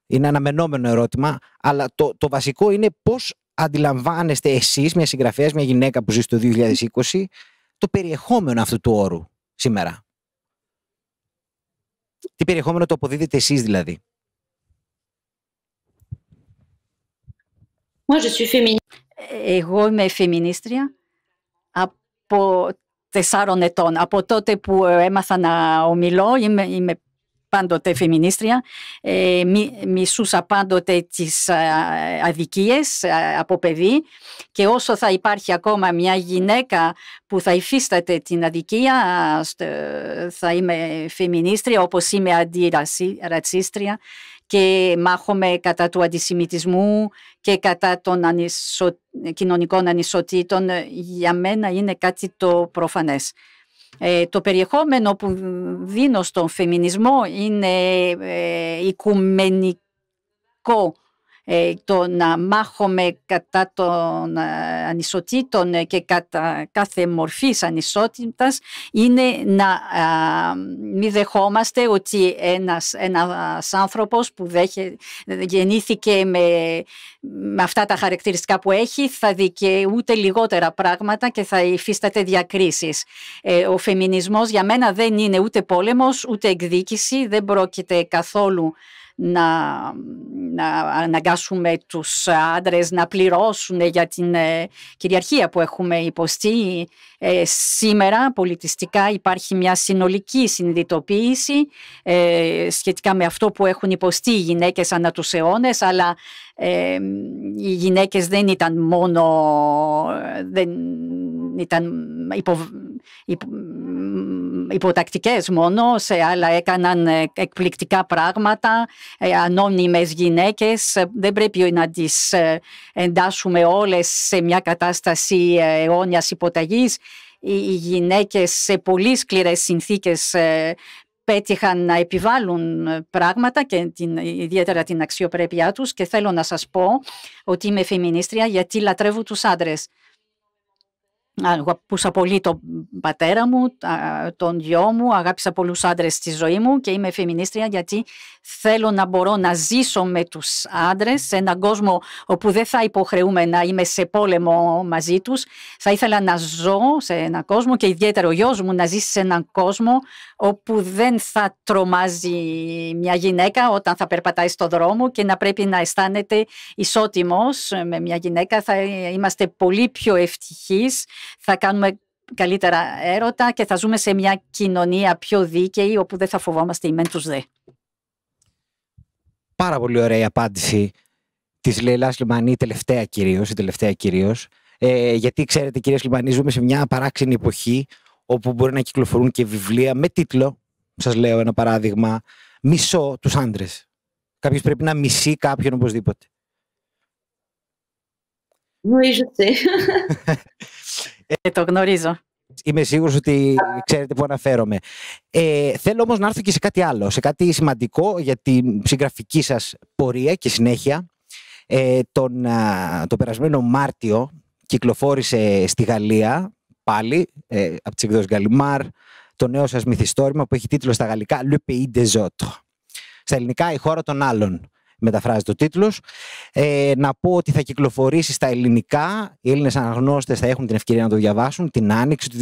είναι αναμενόμενο ερώτημα, αλλά το, το βασικό είναι πώς αντιλαμβάνεστε εσείς, μια συγγραφέας, μια γυναίκα που ζεις στο 2020, το περιεχόμενο αυτού του όρου σήμερα. Τι περιεχόμενο το αποδίδετε εσείς δηλαδή. Ε, εγώ είμαι φεμινίστρια από τεσσάρων ετών. Από τότε που ε, έμαθα να ομιλώ, είμαι, πάντοτε φεμινίστρια, ε, μισούσα πάντοτε τις α, ε, αδικίες από παιδί και όσο θα υπάρχει ακόμα μια γυναίκα που θα υφίσταται την αδικία θα είμαι φεμινίστρια όπως είμαι αντιρατσίστρια και μάχομαι κατά του αντισημιτισμού και κατά των κοινωνικών ανισοτήτων ε, για μένα είναι κάτι το προφανές. Ε, το περιεχόμενο που δίνω στον φεμινισμό είναι ε, ε οικουμενικό ε, το να μάχομαι κατά των ε, ανισοτήτων και κατά κάθε μορφής ανισότητας είναι να μην δεχόμαστε ότι ένας, ένας άνθρωπος που δέχε, γεννήθηκε με, με αυτά τα χαρακτηριστικά που έχει θα δικαιούται λιγότερα πράγματα και θα υφίσταται διακρίσεις. Ε, ο φεμινισμός για μένα δεν είναι ούτε πόλεμος ούτε εκδίκηση, δεν πρόκειται καθόλου να, να αναγκάσουμε τους άντρες να πληρώσουν για την ε, κυριαρχία που έχουμε υποστεί. Ε, σήμερα πολιτιστικά υπάρχει μια συνολική συνειδητοποίηση ε, σχετικά με αυτό που έχουν υποστεί οι γυναίκες ανά τους αιώνες, αλλά οι γυναίκες δεν ήταν μόνο... Δεν ήταν υποτακτικές μόνο, σε άλλα έκαναν ε, εκπληκτικά πράγματα, ε, ανώνυμες γυναίκες. Δεν πρέπει να τις ε, εντάσσουμε όλες σε μια κατάσταση αιώνιας υποταγής. Οι γυναίκες σε πολύ σκληρές συνθήκες πέτυχαν να επιβάλλουν πράγματα και την, ιδιαίτερα την αξιοπρέπειά τους και θέλω να σας πω ότι είμαι φεμινίστρια γιατί λατρεύω τους άντρες. Αγαπούσα πολύ τον πατέρα μου, τον γιο μου, αγάπησα πολλούς άντρες στη ζωή μου και είμαι φεμινίστρια γιατί θέλω να μπορώ να ζήσω με τους άντρες σε έναν κόσμο όπου δεν θα υποχρεούμε να είμαι σε πόλεμο μαζί τους. Θα ήθελα να ζω σε έναν κόσμο και ιδιαίτερα ο γιος μου να ζήσει σε έναν κόσμο όπου δεν θα τρομάζει μια γυναίκα όταν θα περπατάει στο δρόμο και να πρέπει να αισθάνεται ισότιμος με μια γυναίκα. Θα είμαστε πολύ πιο ευτυχείς θα κάνουμε καλύτερα έρωτα και θα ζούμε σε μια κοινωνία πιο δίκαιη όπου δεν θα φοβόμαστε οι μεν τους δε. Πάρα πολύ ωραία η απάντηση της Λελά Λιμανή, τελευταία κυρίως Η τελευταία κυρίως. Ε, γιατί ξέρετε, κυρία Λιμανή, ζούμε σε μια παράξενη εποχή όπου μπορεί να κυκλοφορούν και βιβλία με τίτλο, σας λέω ένα παράδειγμα, μισό τους άντρες. Κάποιος πρέπει να μισεί κάποιον οπωσδήποτε. Νομίζω Ε, το γνωρίζω. Είμαι σίγουρος ότι ξέρετε που αναφέρομαι. Ε, θέλω όμως να έρθω και σε κάτι άλλο, σε κάτι σημαντικό για την συγγραφική σας πορεία και συνέχεια. Ε, τον, τον περασμένο Μάρτιο κυκλοφόρησε στη Γαλλία πάλι ε, από τις εκδόσεις Γκαλιμάρ το νέο σας μυθιστόρημα που έχει τίτλο στα γαλλικά Le Pays des Autres. Στα ελληνικά, η χώρα των άλλων μεταφράζεται ο τίτλος. Ε, να πω ότι θα κυκλοφορήσει στα ελληνικά. Οι Έλληνες αναγνώστες θα έχουν την ευκαιρία να το διαβάσουν την άνοιξη του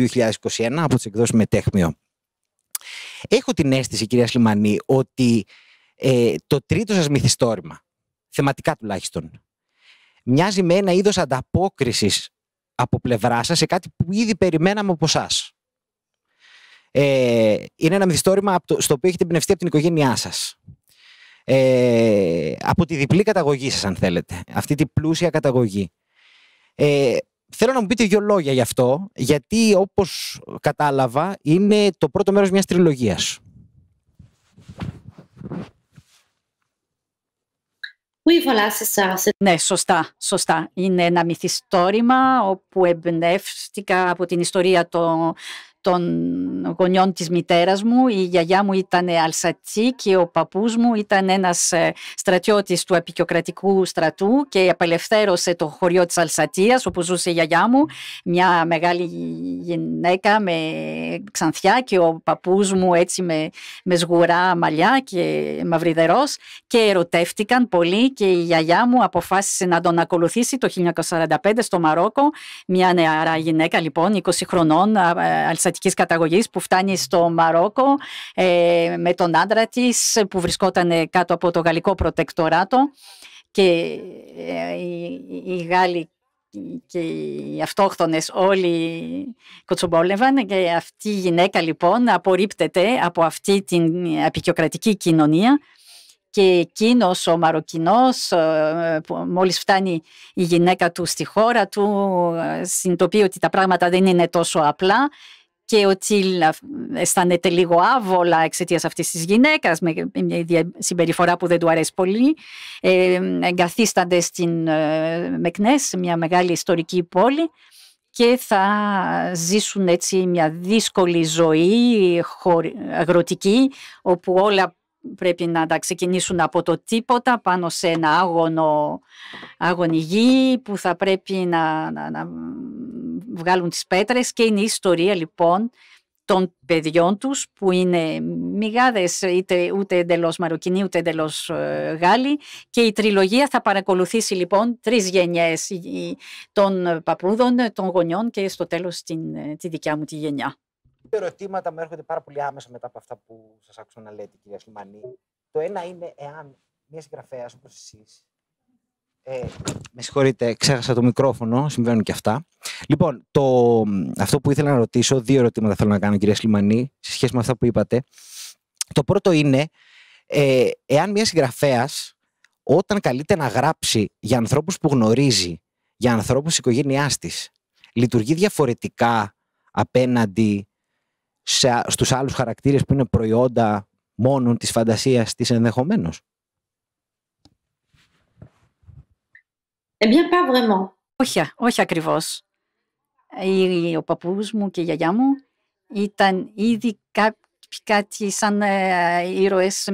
2021 από τις εκδόσεις Μετέχμιο. Έχω την αίσθηση, κυρία Σλιμανή, ότι ε, το τρίτο σας μυθιστόρημα, θεματικά τουλάχιστον, μοιάζει με ένα είδος ανταπόκρισης από πλευρά σας σε κάτι που ήδη περιμέναμε από εσά. είναι ένα μυθιστόρημα στο οποίο έχετε εμπνευστεί από την οικογένειά σας. Ε, από τη διπλή καταγωγή σας αν θέλετε, αυτή τη πλούσια καταγωγή. Ε, θέλω να μου πείτε δύο λόγια γι' αυτό, γιατί όπως κατάλαβα είναι το πρώτο μέρος μιας τριλογίας. Ναι, σωστά, σωστά. Είναι ένα μυθιστόρημα όπου εμπνεύστηκα από την ιστορία των των γονιών της μητέρας μου. Η γιαγιά μου ήταν αλσατή και ο παππούς μου ήταν ένας ε, στρατιώτης του επικιοκρατικού στρατού και απελευθέρωσε το χωριό της Αλσατίας όπου ζούσε η γιαγιά μου, μια μεγάλη γυναίκα με ξανθιά και ο παππούς μου έτσι με, με σγουρά μαλλιά και μαυριδερός και ερωτεύτηκαν πολύ και η γιαγιά μου αποφάσισε να τον ακολουθήσει το 1945 στο Μαρόκο, μια νεαρά γυναίκα λοιπόν 20 χρονών αλσατή που φτάνει στο Μαρόκο ε, με τον άντρα της που βρισκόταν κάτω από το γαλλικό προτεκτοράτο και ε, οι, οι Γάλλοι και οι αυτόχθονες όλοι κοτσομπόλευαν και αυτή η γυναίκα λοιπόν απορρίπτεται από αυτή την απικιοκρατική κοινωνία και εκείνος ο Μαροκινός ε, μόλις φτάνει η γυναίκα του στη χώρα του συνειδητοποιεί ότι τα πράγματα δεν είναι τόσο απλά και ο Τσίλ αισθάνεται λίγο άβολα εξαιτίας αυτής της γυναίκας, με μια συμπεριφορά που δεν του αρέσει πολύ. Ε, εγκαθίστανται στην ε, Μεκνές, μια μεγάλη ιστορική πόλη και θα ζήσουν έτσι μια δύσκολη ζωή αγροτική όπου όλα πρέπει να τα ξεκινήσουν από το τίποτα πάνω σε ένα άγωνο, άγωνη γη που θα πρέπει να βγάλουν τις πέτρες και είναι η ιστορία λοιπόν των παιδιών τους που είναι μιγάδες είτε, ούτε εντελώς Μαροκινοί ούτε εντελώς ε, Γάλλοι και η τριλογία θα παρακολουθήσει λοιπόν τρεις γενιές των παππούδων, των γονιών και στο τέλος την, ε, τη δικιά μου τη γενιά. Ερωτήματα μου έρχονται πάρα πολύ άμεσα μετά από αυτά που σας άκουσα να λέτε κυρία Σλιμανή. Το ένα είναι εάν μιας συγγραφέα όπως εσείς ε, με συγχωρείτε, ξέχασα το μικρόφωνο, συμβαίνουν και αυτά. Λοιπόν, το, αυτό που ήθελα να ρωτήσω, δύο ερωτήματα θέλω να κάνω, κυρία Σλιμανή, σε σχέση με αυτά που είπατε. Το πρώτο είναι, ε, εάν μια συγγραφέας, όταν καλείται να γράψει για ανθρώπους που γνωρίζει, για ανθρώπους τη οικογένειάς της, λειτουργεί διαφορετικά απέναντι στου στους άλλους χαρακτήρες που είναι προϊόντα μόνο της φαντασίας της ενδεχομένως. Eh bien, pas vraiment. Όχι, όχι ακριβώς. Ο παππούς μου και η γιαγιά μου ήταν ήδη κάπου κάτι σαν ε, ήρωες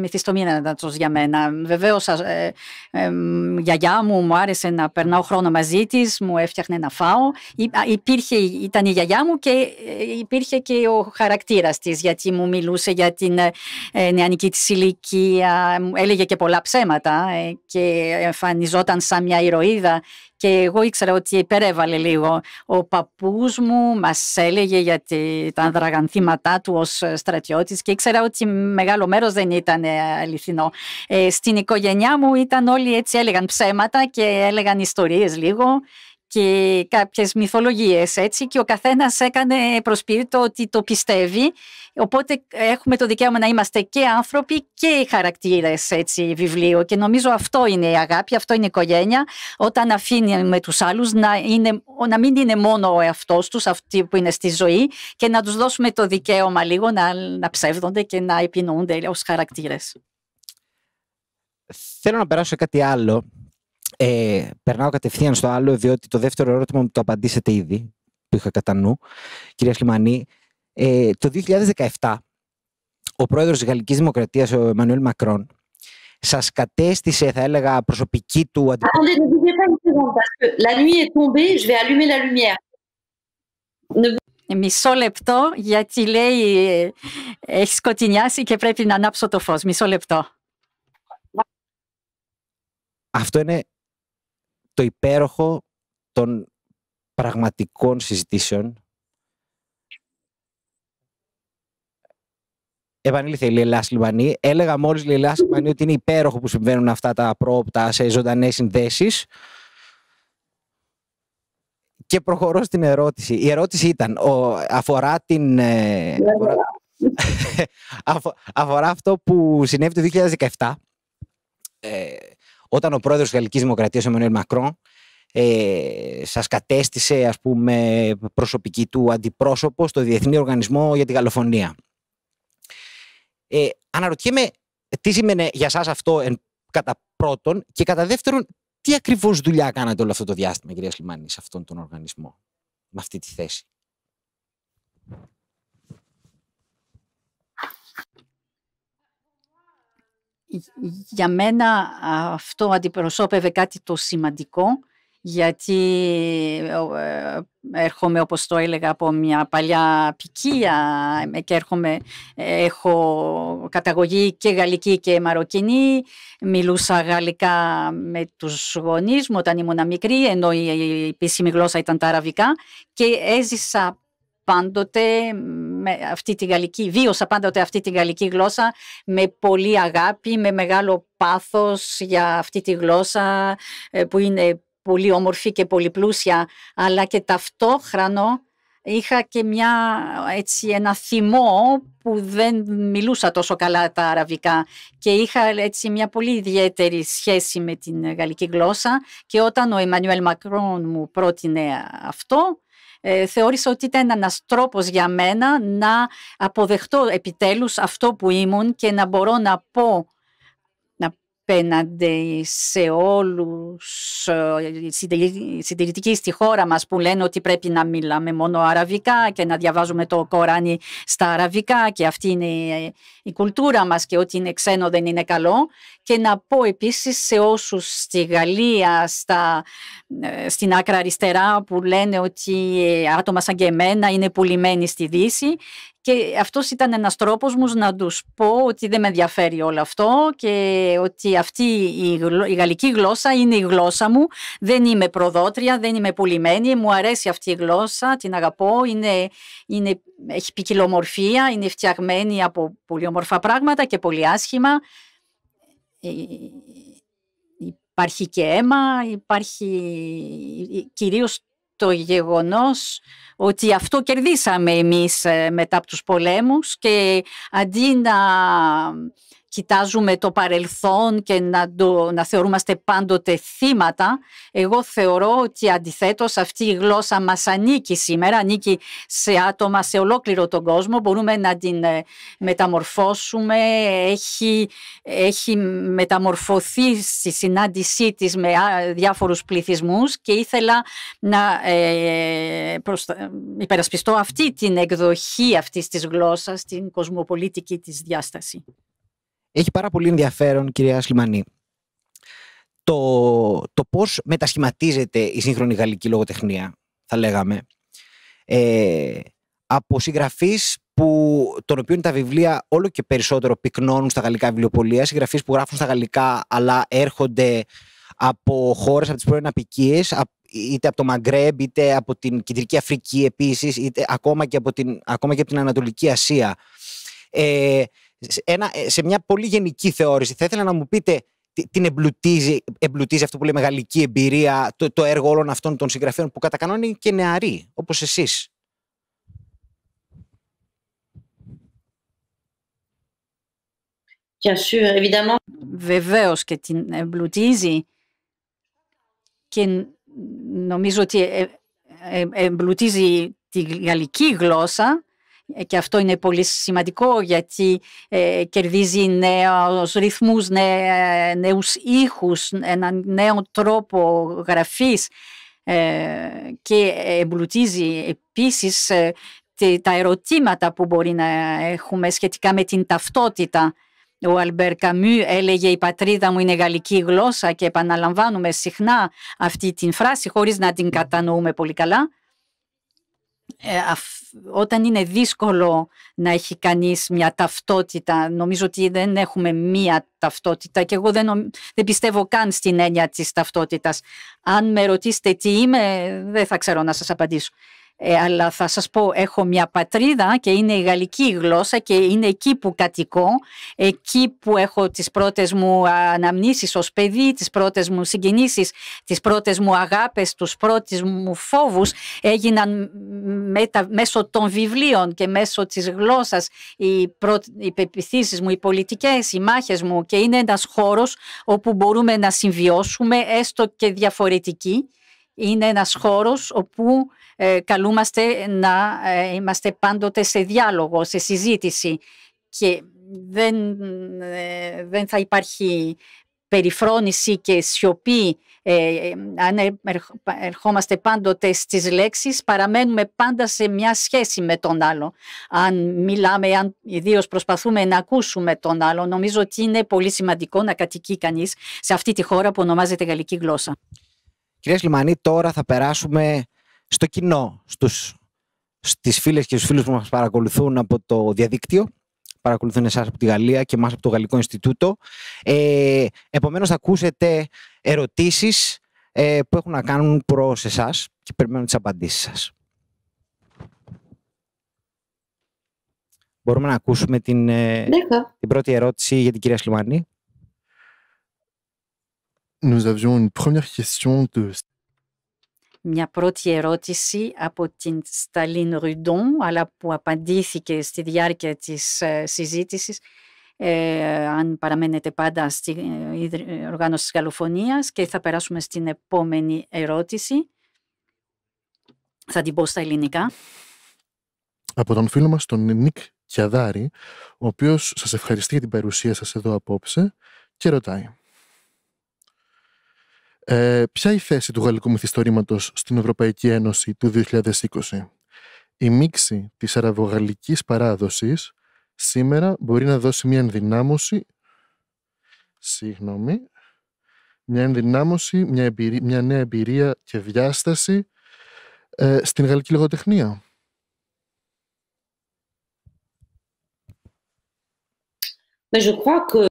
τους για μένα. Βεβαίως ε, ε, γιαγιά μου μου άρεσε να περνάω χρόνο μαζί της, μου έφτιαχνε να φάω. Υ, ήταν η γιαγιά μου και ε, υπήρχε και ο χαρακτήρας της γιατί μου μιλούσε για την ε, ε νεανική της ηλικία, έλεγε και πολλά ψέματα ε, και εμφανιζόταν σαν μια ηρωίδα και εγώ ήξερα ότι υπερέβαλε λίγο. Ο παππούς μου μας έλεγε για τα δραγανθήματά του ως στρατιώτης και ήξερα ότι μεγάλο μέρος δεν ήταν ε, αληθινό. Ε, στην οικογένειά μου ήταν όλοι έτσι έλεγαν ψέματα και έλεγαν ιστορίες λίγο και κάποιες μυθολογίες έτσι και ο καθένας έκανε προσπίρτο ότι το πιστεύει οπότε έχουμε το δικαίωμα να είμαστε και άνθρωποι και οι χαρακτήρες έτσι βιβλίου και νομίζω αυτό είναι η αγάπη, αυτό είναι η οικογένεια όταν αφήνουμε τους άλλους να, να μην είναι μόνο ο εαυτός τους αυτοί που είναι στη ζωή και να τους δώσουμε το δικαίωμα λίγο να, να ψεύδονται και να επινοούνται ως χαρακτήρες. Θέλω να περάσω κάτι άλλο ε, περνάω κατευθείαν στο άλλο, διότι το δεύτερο ερώτημα μου το απαντήσετε ήδη, που είχα κατά νου, κυρία Σλιμανή. Ε, το 2017, ο πρόεδρος της Γαλλικής Δημοκρατίας, ο Εμμανουέλ Μακρόν, σας κατέστησε, θα έλεγα, προσωπική του Μισό λεπτό, γιατί λέει ε, έχεις σκοτεινιάσει και πρέπει να ανάψω το φως. Μισό λεπτό. Αυτό είναι το υπέροχο των πραγματικών συζητήσεων. Επανήλθε η Λιλά Λιμανή. Έλεγα μόλις Λιλά Λιμανή ότι είναι υπέροχο που συμβαίνουν αυτά τα πρόοπτα σε ζωντανές συνδέσεις. Και προχωρώ στην ερώτηση. Η ερώτηση ήταν, ο, αφορά την. Ε, ναι, αφορά, ναι. αφορά αυτό που συνέβη το 2017. Ε, όταν ο πρόεδρος της Γαλλικής Δημοκρατίας, ο Μακρόν, ε, σας κατέστησε ας πούμε προσωπική του αντιπρόσωπο στο Διεθνή Οργανισμό για τη Γαλλοφωνία. Ε, αναρωτιέμαι τι σημαίνει για σας αυτό κατά πρώτον και κατά δεύτερον τι ακριβώς δουλειά κάνατε όλο αυτό το διάστημα κυρία Σλιμάνη σε αυτόν τον οργανισμό με αυτή τη θέση. για μένα αυτό αντιπροσώπευε κάτι το σημαντικό γιατί ε, έρχομαι όπως το έλεγα από μια παλιά ποικία ε, και έρχομαι, ε, έχω καταγωγή και γαλλική και μαροκινή μιλούσα γαλλικά με τους γονείς μου όταν ήμουν μικρή ενώ η επίσημη γλώσσα ήταν τα αραβικά και έζησα πάντοτε με αυτή τη γαλλική, βίωσα πάντοτε αυτή τη γαλλική γλώσσα με πολύ αγάπη, με μεγάλο πάθος για αυτή τη γλώσσα ε, που είναι πολύ όμορφη και πολύ πλούσια, αλλά και ταυτόχρονο είχα και μια, έτσι, ένα θυμό που δεν μιλούσα τόσο καλά τα αραβικά και είχα έτσι μια πολύ ιδιαίτερη σχέση με την γαλλική γλώσσα και όταν ο Εμμανουέλ Μακρόν μου πρότεινε αυτό ε, θεώρησα ότι ήταν ένας τρόπος για μένα να αποδεχτώ επιτέλους αυτό που ήμουν και να μπορώ να πω απέναντι σε όλους ε, οι συντηρητικοί στη χώρα μας που λένε ότι πρέπει να μιλάμε μόνο αραβικά και να διαβάζουμε το Κοράνι στα αραβικά και αυτή είναι η κουλτούρα μας και ότι είναι ξένο δεν είναι καλό και να πω επίσης σε όσους στη Γαλλία, στα, ε, στην άκρα αριστερά που λένε ότι ε, άτομα σαν και εμένα είναι πουλημένοι στη Δύση και αυτός ήταν ένας τρόπος μου να τους πω ότι δεν με ενδιαφέρει όλο αυτό και ότι αυτή η, η γαλλική γλώσσα είναι η γλώσσα μου, δεν είμαι προδότρια, δεν είμαι πουλημένη, μου αρέσει αυτή η γλώσσα, την αγαπώ, είναι, είναι, έχει ποικιλομορφία, είναι φτιαγμένη από πολύ όμορφα πράγματα και πολύ άσχημα ε, υπάρχει και αίμα, υπάρχει ε, κυρίως το γεγονός ότι αυτό κερδίσαμε εμείς ε, μετά από τους πολέμους και αντί να κοιτάζουμε το παρελθόν και να, να θεωρούμαστε πάντοτε θύματα. Εγώ θεωρώ ότι αντιθέτως αυτή η γλώσσα μας ανήκει σήμερα, ανήκει σε άτομα σε ολόκληρο τον κόσμο, μπορούμε να την ε, μεταμορφώσουμε, έχει, έχει μεταμορφωθεί στη συνάντησή της με διάφορους πληθυσμούς και ήθελα να ε, υπερασπιστώ αυτή την εκδοχή αυτής της γλώσσας, την κοσμοπολίτικη της διάσταση έχει πάρα πολύ ενδιαφέρον, κυρία Σλιμανή, το, το πώς μετασχηματίζεται η σύγχρονη γαλλική λογοτεχνία, θα λέγαμε, ε, από συγγραφείς που, τον οποίο τα βιβλία όλο και περισσότερο πυκνώνουν στα γαλλικά βιβλιοπολία, συγγραφείς που γράφουν στα γαλλικά αλλά έρχονται από χώρες, από τις πρώην απικίες, είτε από το Μαγκρέμπ, είτε από την Κεντρική Αφρική επίσης, είτε ακόμα και από την, ακόμα και από την Ανατολική Ασία. Ε, σε, ένα, ε, σε μια πολύ γενική θεώρηση, θα ήθελα να μου πείτε την εμπλουτίζει, εμπλουτίζει αυτό που λέμε γαλλική εμπειρία, το, το έργο όλων αυτών των συγγραφέων που κατά κανόνα είναι και νεαροί, όπως εσείς. Βεβαίως και την εμπλουτίζει και νομίζω ότι ε, ε, εμπλουτίζει τη γαλλική γλώσσα ε, και αυτό είναι πολύ σημαντικό γιατί ε, κερδίζει νέους ρυθμούς, νέ, νέους ήχους, έναν νέο τρόπο γραφής ε, και εμπλουτίζει επίσης τα ερωτήματα που μπορεί να έχουμε σχετικά με την ταυτότητα. Ο Αλμπερ Καμού έλεγε «Η πατρίδα μου είναι γαλλική γλώσσα» και επαναλαμβάνουμε συχνά αυτή την φράση χωρίς να την κατανοούμε πολύ καλά. Ε, όταν είναι δύσκολο να έχει κανείς μια ταυτότητα, νομίζω ότι δεν έχουμε μία ταυτότητα και εγώ δεν, δεν πιστεύω καν στην έννοια της ταυτότητας. Αν με ρωτήσετε τι είμαι, δεν θα ξέρω να σας απαντήσω. Ε, αλλά θα σας πω, έχω μια πατρίδα και είναι η γαλλική γλώσσα και είναι εκεί που κατοικώ, εκεί που έχω τις πρώτες μου αναμνήσεις ως παιδί, τις πρώτες μου συγκινήσεις, τις πρώτες μου αγάπες, τους πρώτες μου φόβους έγιναν μέσω των βιβλίων και μέσω της γλώσσας οι, προ, μου, οι πολιτικές, οι μάχες μου και είναι ένας χώρος όπου μπορούμε να συμβιώσουμε έστω και διαφορετικοί. Είναι ένας χώρος όπου ε, καλούμαστε να ε, είμαστε πάντοτε σε διάλογο, σε συζήτηση και δεν, ε, δεν θα υπάρχει περιφρόνηση και σιωπή αν ερχόμαστε πάντοτε στις λέξεις παραμένουμε πάντα σε μια σχέση με τον άλλο αν μιλάμε, αν ιδίως προσπαθούμε να ακούσουμε τον άλλο νομίζω ότι είναι πολύ σημαντικό να κατοικεί κανείς σε αυτή τη χώρα που ονομάζεται γαλλική γλώσσα Κυρία Σλιμανή τώρα θα περάσουμε στο κοινό, στους, στις φίλες και στους φίλους που μας παρακολουθούν από το διαδίκτυο, παρακολουθούν εσάς από τη Γαλλία και μας από το Γαλλικό Ινστιτούτο. Ε, επομένως θα ακούσετε ερωτήσεις ε, που έχουν να κάνουν προς εσάς και περιμένω τις απαντήσεις σας. Μπορούμε να ακούσουμε την, ε, ναι, την πρώτη ερώτηση για την κυρία Σλιμάνη. Nous avions une première question de μια πρώτη ερώτηση από την Σταλίν Ρουντόν, αλλά που απαντήθηκε στη διάρκεια της ε, συζήτησης, ε, αν παραμένετε πάντα στην ε, οργάνωση της γαλλοφωνίας και θα περάσουμε στην επόμενη ερώτηση. Θα την πω στα ελληνικά. Από τον φίλο μας τον Νίκ Κιαδάρη, ο οποίος σας ευχαριστεί για την παρουσία σας εδώ απόψε και ρωτάει. Ε, ποια η θέση του γαλλικού μυθιστορήματος στην Ευρωπαϊκή Ένωση του 2020. Η μίξη της αραβογαλλικής παράδοσης σήμερα μπορεί να δώσει μια ενδυνάμωση συγγνώμη, μια ενδυνάμωση, μια, εμπειρία, μια νέα εμπειρία και διάσταση ε, στην γαλλική λογοτεχνία. Mais je crois que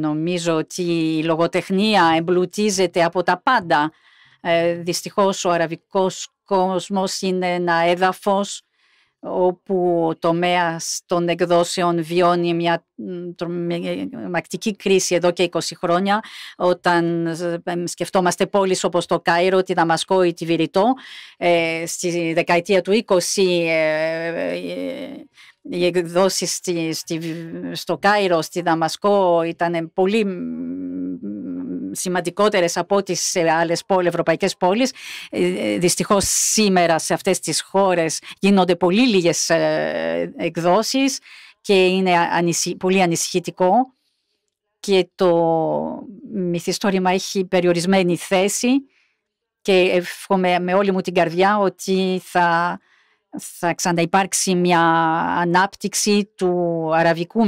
νομίζω ότι η λογοτεχνία εμπλουτίζεται από τα πάντα. Ε, δυστυχώς ο αραβικός κόσμος είναι ένα έδαφος όπου ο τομέας των εκδόσεων βιώνει μια τρομακτική κρίση εδώ και 20 χρόνια όταν ε, σκεφτόμαστε πόλεις όπως το Κάιρο, τη Δαμασκό ή τη Βηρητό ε, στη δεκαετία του 20 ε, ε, οι εκδόσεις στο Κάιρο, στη Δαμασκό ήταν πολύ Σημαντικότερες από τις άλλε άλλες πόλεις, ευρωπαϊκές πόλεις. Ε, ε, σήμερα σε αυτές τις χώρες γίνονται πολύ λίγες ε, εκδόσεις και είναι πολύ ανησυχητικό και το μυθιστόρημα έχει περιορισμένη θέση και εύχομαι με όλη μου την καρδιά ότι θα θα ξαναυπάρξει μια ανάπτυξη του αραβικού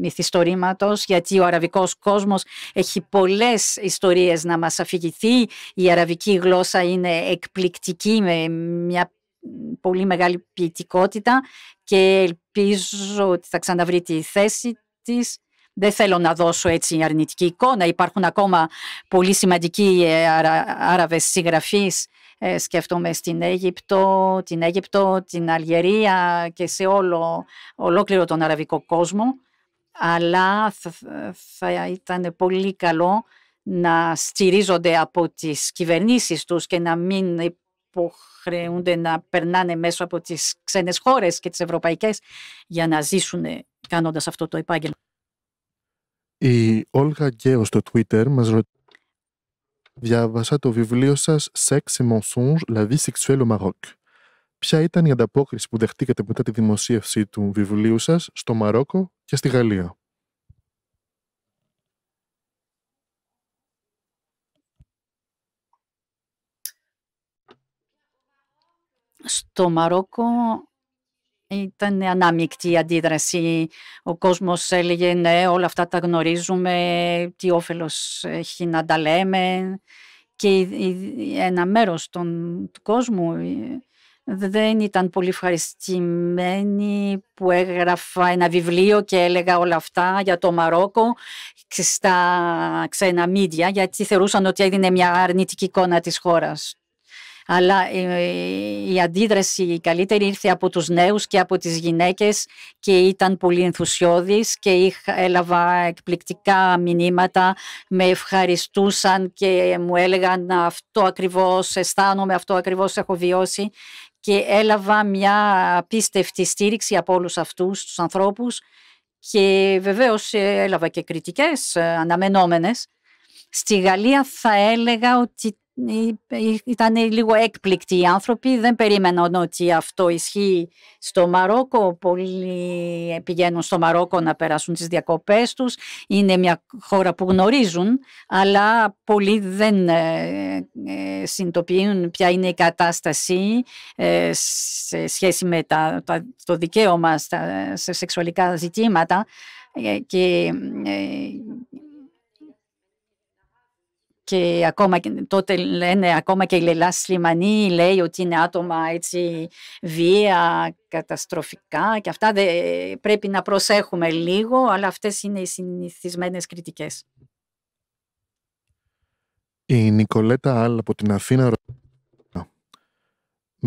μυθιστορήματος γιατί ο αραβικός κόσμος έχει πολλές ιστορίες να μας αφηγηθεί η αραβική γλώσσα είναι εκπληκτική με μια πολύ μεγάλη ποιητικότητα και ελπίζω ότι θα ξαναβρει τη θέση της δεν θέλω να δώσω έτσι αρνητική εικόνα. Υπάρχουν ακόμα πολύ σημαντικοί ε, Άραβες συγγραφείς ε, σκέφτομαι στην Αίγυπτο, την Αίγυπτο, την Αλγερία και σε όλο, ολόκληρο τον αραβικό κόσμο. Αλλά θα, ήταν πολύ καλό να στηρίζονται από τις κυβερνήσεις τους και να μην υποχρεούνται να περνάνε μέσω από τις ξένες χώρες και τις ευρωπαϊκές για να ζήσουν κάνοντας αυτό το επάγγελμα. Η Όλγα Γκέος στο Twitter μας διάβασα το βιβλίο σας «Sex et mensonge, la vie sexuelle au Maroc». Ποια ήταν η ανταπόκριση που δεχτήκατε μετά τη δημοσίευση του βιβλίου σας στο Μαρόκο και στη Γαλλία. Στο Μαρόκο ήταν ανάμεικτη η αντίδραση. Ο κόσμος έλεγε ναι όλα αυτά τα γνωρίζουμε, τι όφελος έχει να τα λέμε και ένα μέρος των, του κόσμου ε, δεν ήταν πολύ ευχαριστημένη που έγραφα ένα βιβλίο και έλεγα όλα αυτά για το Μαρόκο στα ξένα μίντια γιατί θεωρούσαν ότι έδινε μια αρνητική εικόνα της χώρας αλλά ε, η αντίδραση η καλύτερη ήρθε από τους νέους και από τις γυναίκες και ήταν πολύ ενθουσιώδης και έλαβα εκπληκτικά μηνύματα, με ευχαριστούσαν και μου έλεγαν αυτό ακριβώς αισθάνομαι, αυτό ακριβώς έχω βιώσει και έλαβα μια απίστευτη στήριξη από όλους αυτούς τους ανθρώπους και βεβαίως ε, έλαβα και κριτικές ε, αναμενόμενες. Στη Γαλλία θα έλεγα ότι ε, ήταν λίγο έκπληκτοι οι άνθρωποι. Δεν περίμεναν ότι αυτό ισχύει στο Μαρόκο. Πολλοί πηγαίνουν στο Μαρόκο να περάσουν τις διακοπές τους. Είναι μια χώρα που γνωρίζουν, αλλά πολλοί δεν ε, ε, συνειδητοποιούν ποια είναι η κατάσταση σε σχέση με το δικαίωμα σε σεξουαλικά ζητήματα και και ακόμα τότε λένε ακόμα και η Λελά Σλιμανή λέει ότι είναι άτομα έτσι βία, καταστροφικά και αυτά δε, πρέπει να προσέχουμε λίγο, αλλά αυτές είναι οι συνηθισμένες κριτικές. Η Νικολέτα Αλ από την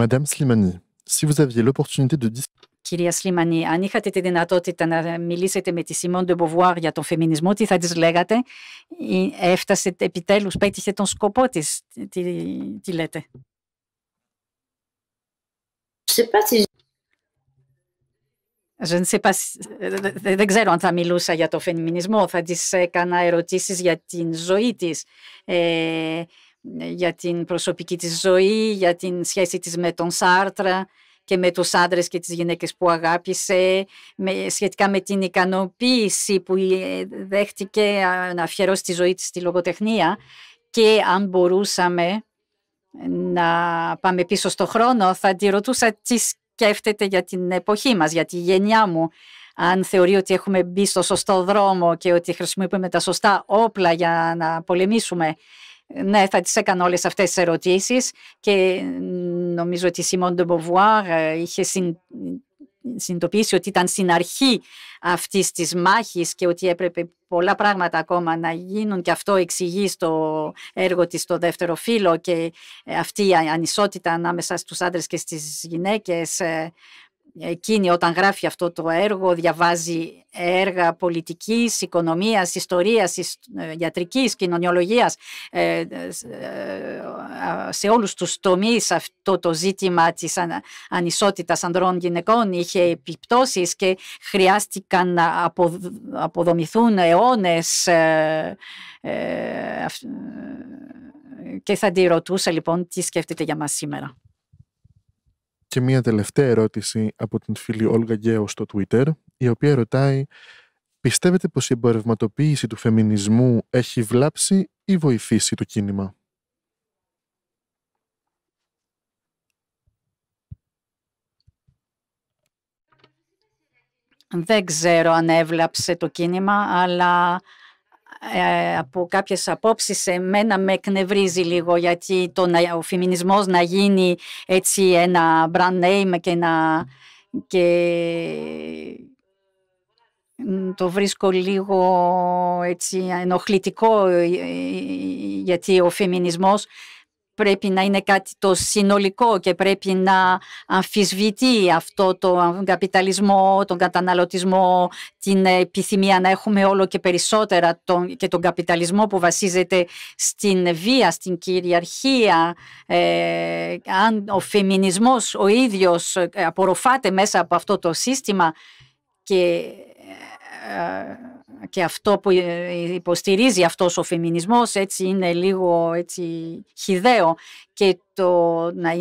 Madame Slimani, si vous aviez l'opportunité de discuter Κυρία Σλίμανη, αν είχατε τη δυνατότητα να μιλήσετε με τη Σιμών Ντεμποβουάρ για τον φεμινισμό, τι θα της λέγατε. Έφτασε επιτέλους, πέτυχε τον σκοπό της. Τι, λέτε. Δεν ξέρω αν θα μιλούσα για το φεμινισμό. Θα της έκανα ερωτήσεις για την ζωή της, ε, για την προσωπική της ζωή, για την σχέση της με τον Σάρτρα και με τους άντρες και τις γυναίκες που αγάπησε με, σχετικά με την ικανοποίηση που ε, δέχτηκε να αφιερώσει τη ζωή της στη λογοτεχνία και αν μπορούσαμε να πάμε πίσω στο χρόνο θα τη ρωτούσα τι σκέφτεται για την εποχή μας, για τη γενιά μου αν θεωρεί ότι έχουμε μπει στο σωστό δρόμο και ότι χρησιμοποιούμε τα σωστά όπλα για να πολεμήσουμε ναι, θα τις έκανα όλες αυτές τις ερωτήσεις και νομίζω ότι η Simone de ε, είχε συν, συνειδητοποιήσει ότι ήταν στην αρχή αυτής της μάχης και ότι έπρεπε πολλά πράγματα ακόμα να γίνουν και αυτό εξηγεί στο έργο της το δεύτερο φύλλο και ε, αυτή η ανισότητα ανάμεσα στους άντρες και στις γυναίκες ε, εκείνη όταν γράφει αυτό το έργο διαβάζει έργα πολιτικής, οικονομίας, ιστορίας, ε, ιατρικής, κοινωνιολογίας ε, ε, σε όλους τους τομείς αυτό το ζήτημα της ανισότητας ανδρών γυναικών είχε επιπτώσεις και χρειάστηκαν να αποδομηθούν αιώνες και θα τη ρωτούσα λοιπόν τι σκέφτεται για μας σήμερα και μία τελευταία ερώτηση από την φίλη Όλγα Γκέο στο Twitter, η οποία ρωτάει «Πιστεύετε πως η εμπορευματοποίηση του φεμινισμού έχει βλάψει ή βοηθήσει το κίνημα» Δεν ξέρω αν έβλαψε το κίνημα, αλλά ε, από κάποιες απόψεις εμένα με εκνευρίζει λίγο γιατί το, ο φεμινισμός να γίνει έτσι ένα brand name και να... Και το βρίσκω λίγο έτσι ενοχλητικό ε, ε, γιατί ο φεμινισμός πρέπει να είναι κάτι το συνολικό και πρέπει να αμφισβητεί αυτό το καπιταλισμό, τον καταναλωτισμό, την επιθυμία να έχουμε όλο και περισσότερα τον, και τον καπιταλισμό που βασίζεται στην βία, στην κυριαρχία. Ε, αν ο φεμινισμός ο ίδιος ε, απορροφάται μέσα από αυτό το σύστημα και... Ε, και αυτό που ε, υποστηρίζει αυτός ο φεμινισμός έτσι είναι λίγο έτσι χιδαίο και το να,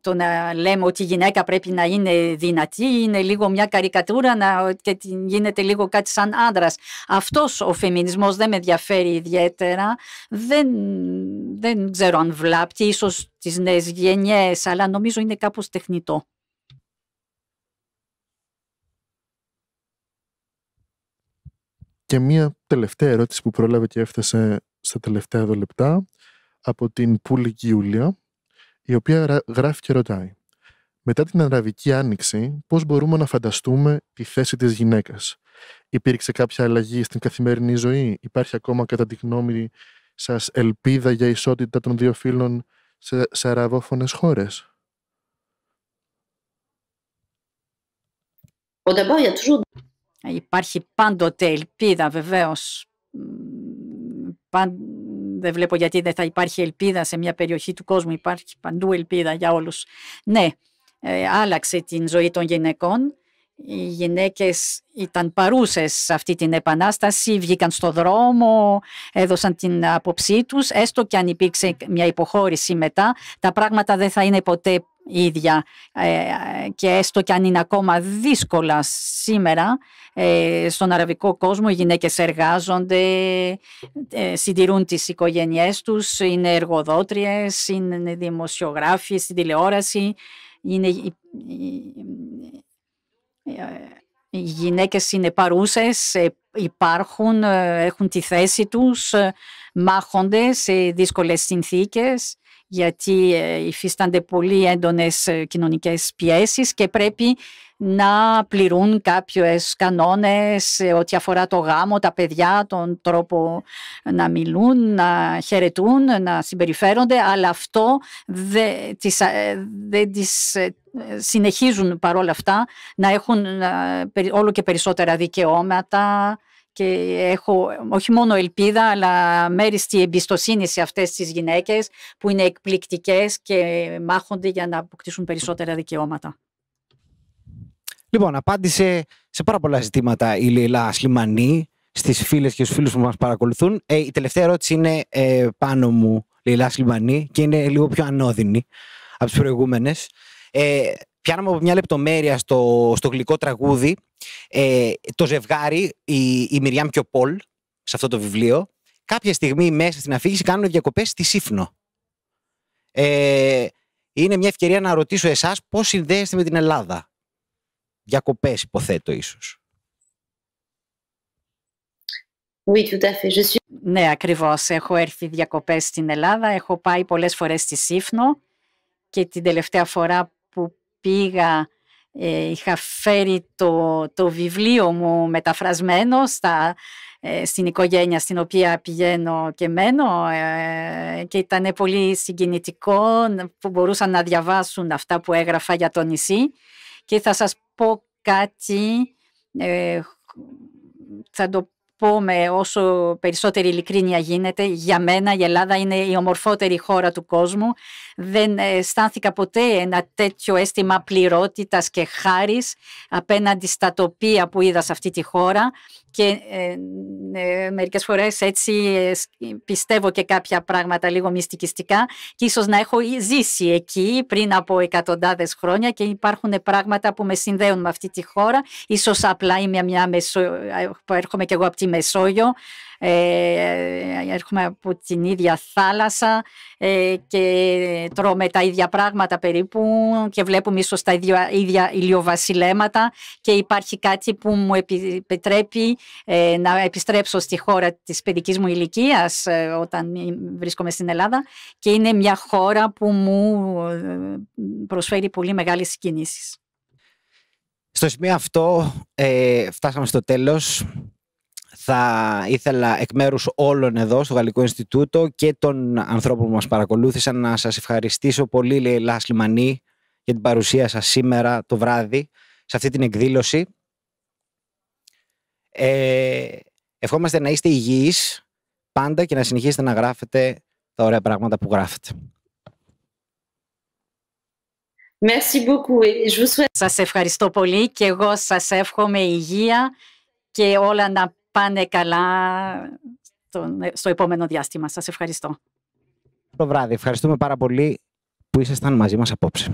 το να λέμε ότι η γυναίκα πρέπει να είναι δυνατή είναι λίγο μια καρικατούρα να, και γίνεται λίγο κάτι σαν άντρας. Αυτός ο φεμινισμός δεν με ενδιαφέρει ιδιαίτερα, δεν, δεν ξέρω αν βλάπτει, ίσως τις νέες γενιές, αλλά νομίζω είναι κάπως τεχνητό. Και μία τελευταία ερώτηση που πρόλαβε και έφτασε στα τελευταία δύο λεπτά από την Πούλη Γιούλια, η οποία γράφει και ρωτάει. Μετά την Αραβική Άνοιξη, πώς μπορούμε να φανταστούμε τη θέση της γυναίκας. Υπήρξε κάποια αλλαγή στην καθημερινή ζωή. Υπάρχει ακόμα, κατά τη γνώμη σας, ελπίδα για ισότητα των δύο φίλων σε, σε αραβόφωνες χώρες. Υπάρχει πάντοτε ελπίδα βεβαίως. Δεν βλέπω γιατί δεν θα υπάρχει ελπίδα σε μια περιοχή του κόσμου. Υπάρχει παντού ελπίδα για όλους. Ναι, ε, άλλαξε την ζωή των γυναικών. Οι γυναίκες ήταν παρούσες σε αυτή την επανάσταση, βγήκαν στο δρόμο, έδωσαν την άποψή τους. Έστω και αν υπήρξε μια υποχώρηση μετά, τα πράγματα δεν θα είναι ποτέ ίδια ε, και έστω και αν είναι ακόμα δύσκολα σήμερα ε, στον αραβικό κόσμο οι γυναίκες εργάζονται, ε, συντηρούν τις οικογένειές τους, είναι εργοδότριες, είναι δημοσιογράφοι στην τηλεόραση, οι γυναίκες είναι παρούσες, υπάρχουν, έχουν τη θέση τους, μάχονται σε δύσκολες συνθήκες γιατί ε, υφίστανται πολύ έντονες ε, κοινωνικές πιέσεις και πρέπει να πληρούν κάποιες κανόνες ε, ό,τι αφορά το γάμο, τα παιδιά, τον τρόπο να μιλούν, να χαιρετούν, να συμπεριφέρονται, αλλά αυτό δεν τις, δε συνεχίζουν παρόλα αυτά να έχουν όλο και περισσότερα δικαιώματα, και έχω όχι μόνο ελπίδα αλλά μέριστη εμπιστοσύνη σε αυτές τις γυναίκες που είναι εκπληκτικές και μάχονται για να αποκτήσουν περισσότερα δικαιώματα. Λοιπόν, απάντησε σε πάρα πολλά ζητήματα η Λιλά Σλιμανή στις φίλες και στους φίλους που μας παρακολουθούν. Ε, η τελευταία ερώτηση είναι ε, πάνω μου, Λιλά Σλιμανή, και είναι λίγο πιο ανώδυνη από τις προηγούμενες. Ε, πιάναμε από μια λεπτομέρεια στο, στο γλυκό τραγούδι ε, το ζευγάρι, η, η Μυριάμ και ο Πολ, σε αυτό το βιβλίο, κάποια στιγμή μέσα στην αφήγηση κάνουν διακοπές στη Σύφνο. Ε, είναι μια ευκαιρία να ρωτήσω εσάς πώς συνδέεστε με την Ελλάδα. Διακοπές υποθέτω ίσως. Ναι, ακριβώς. Έχω έρθει διακοπές στην Ελλάδα, έχω πάει πολλές φορές στη Σύφνο και την τελευταία φορά πήγα, ε, είχα φέρει το, το βιβλίο μου μεταφρασμένο στα, ε, στην οικογένεια στην οποία πηγαίνω και μένω ε, και ήταν πολύ συγκινητικό που μπορούσαν να διαβάσουν αυτά που έγραφα για το νησί και θα σας πω κάτι, θα το πω με όσο περισσότερη ειλικρίνεια γίνεται, για μένα η Ελλάδα είναι η ομορφότερη χώρα του κόσμου. Δεν αισθάνθηκα ε, ποτέ ένα τέτοιο αίσθημα πληρότητας και χάρης απέναντι στα τοπία που είδα σε αυτή τη χώρα και ε, ε, μερικές φορές έτσι ε, πιστεύω και κάποια πράγματα λίγο μυστικιστικά και ίσως να έχω ζήσει εκεί πριν από εκατοντάδες χρόνια και υπάρχουν πράγματα που με συνδέουν με αυτή τη χώρα. Ίσως απλά είμαι μια μεσο... Ε, έρχομαι και εγώ από τη Μεσόγειο. Ε, έρχομαι από την ίδια θάλασσα ε, και τρώμε τα ίδια πράγματα περίπου και βλέπουμε ίσως τα ίδια, ίδια ηλιοβασιλέματα και υπάρχει κάτι που μου επιτρέπει ε, να επιστρέψω στη χώρα της παιδικής μου ηλικίας ε, όταν βρίσκομαι στην Ελλάδα και είναι μια χώρα που μου προσφέρει πολύ μεγάλες κινήσεις. Στο σημείο αυτό φτάσαμε στο τέλος θα ήθελα εκ μέρους όλων εδώ στο Γαλλικό Ινστιτούτο και των ανθρώπων που μας παρακολούθησαν να σας ευχαριστήσω πολύ Λεϊλά Σλιμανί, για την παρουσία σας σήμερα το βράδυ σε αυτή την εκδήλωση. Ε, ευχόμαστε να είστε υγιείς πάντα και να συνεχίσετε να γράφετε τα ωραία πράγματα που γράφετε. Merci Σας ευχαριστώ πολύ και εγώ σας εύχομαι υγεία και όλα να πάνε καλά ε, στο επόμενο διάστημα. Σας ευχαριστώ. Το βράδυ. Ευχαριστούμε πάρα πολύ που ήσασταν μαζί μας απόψε.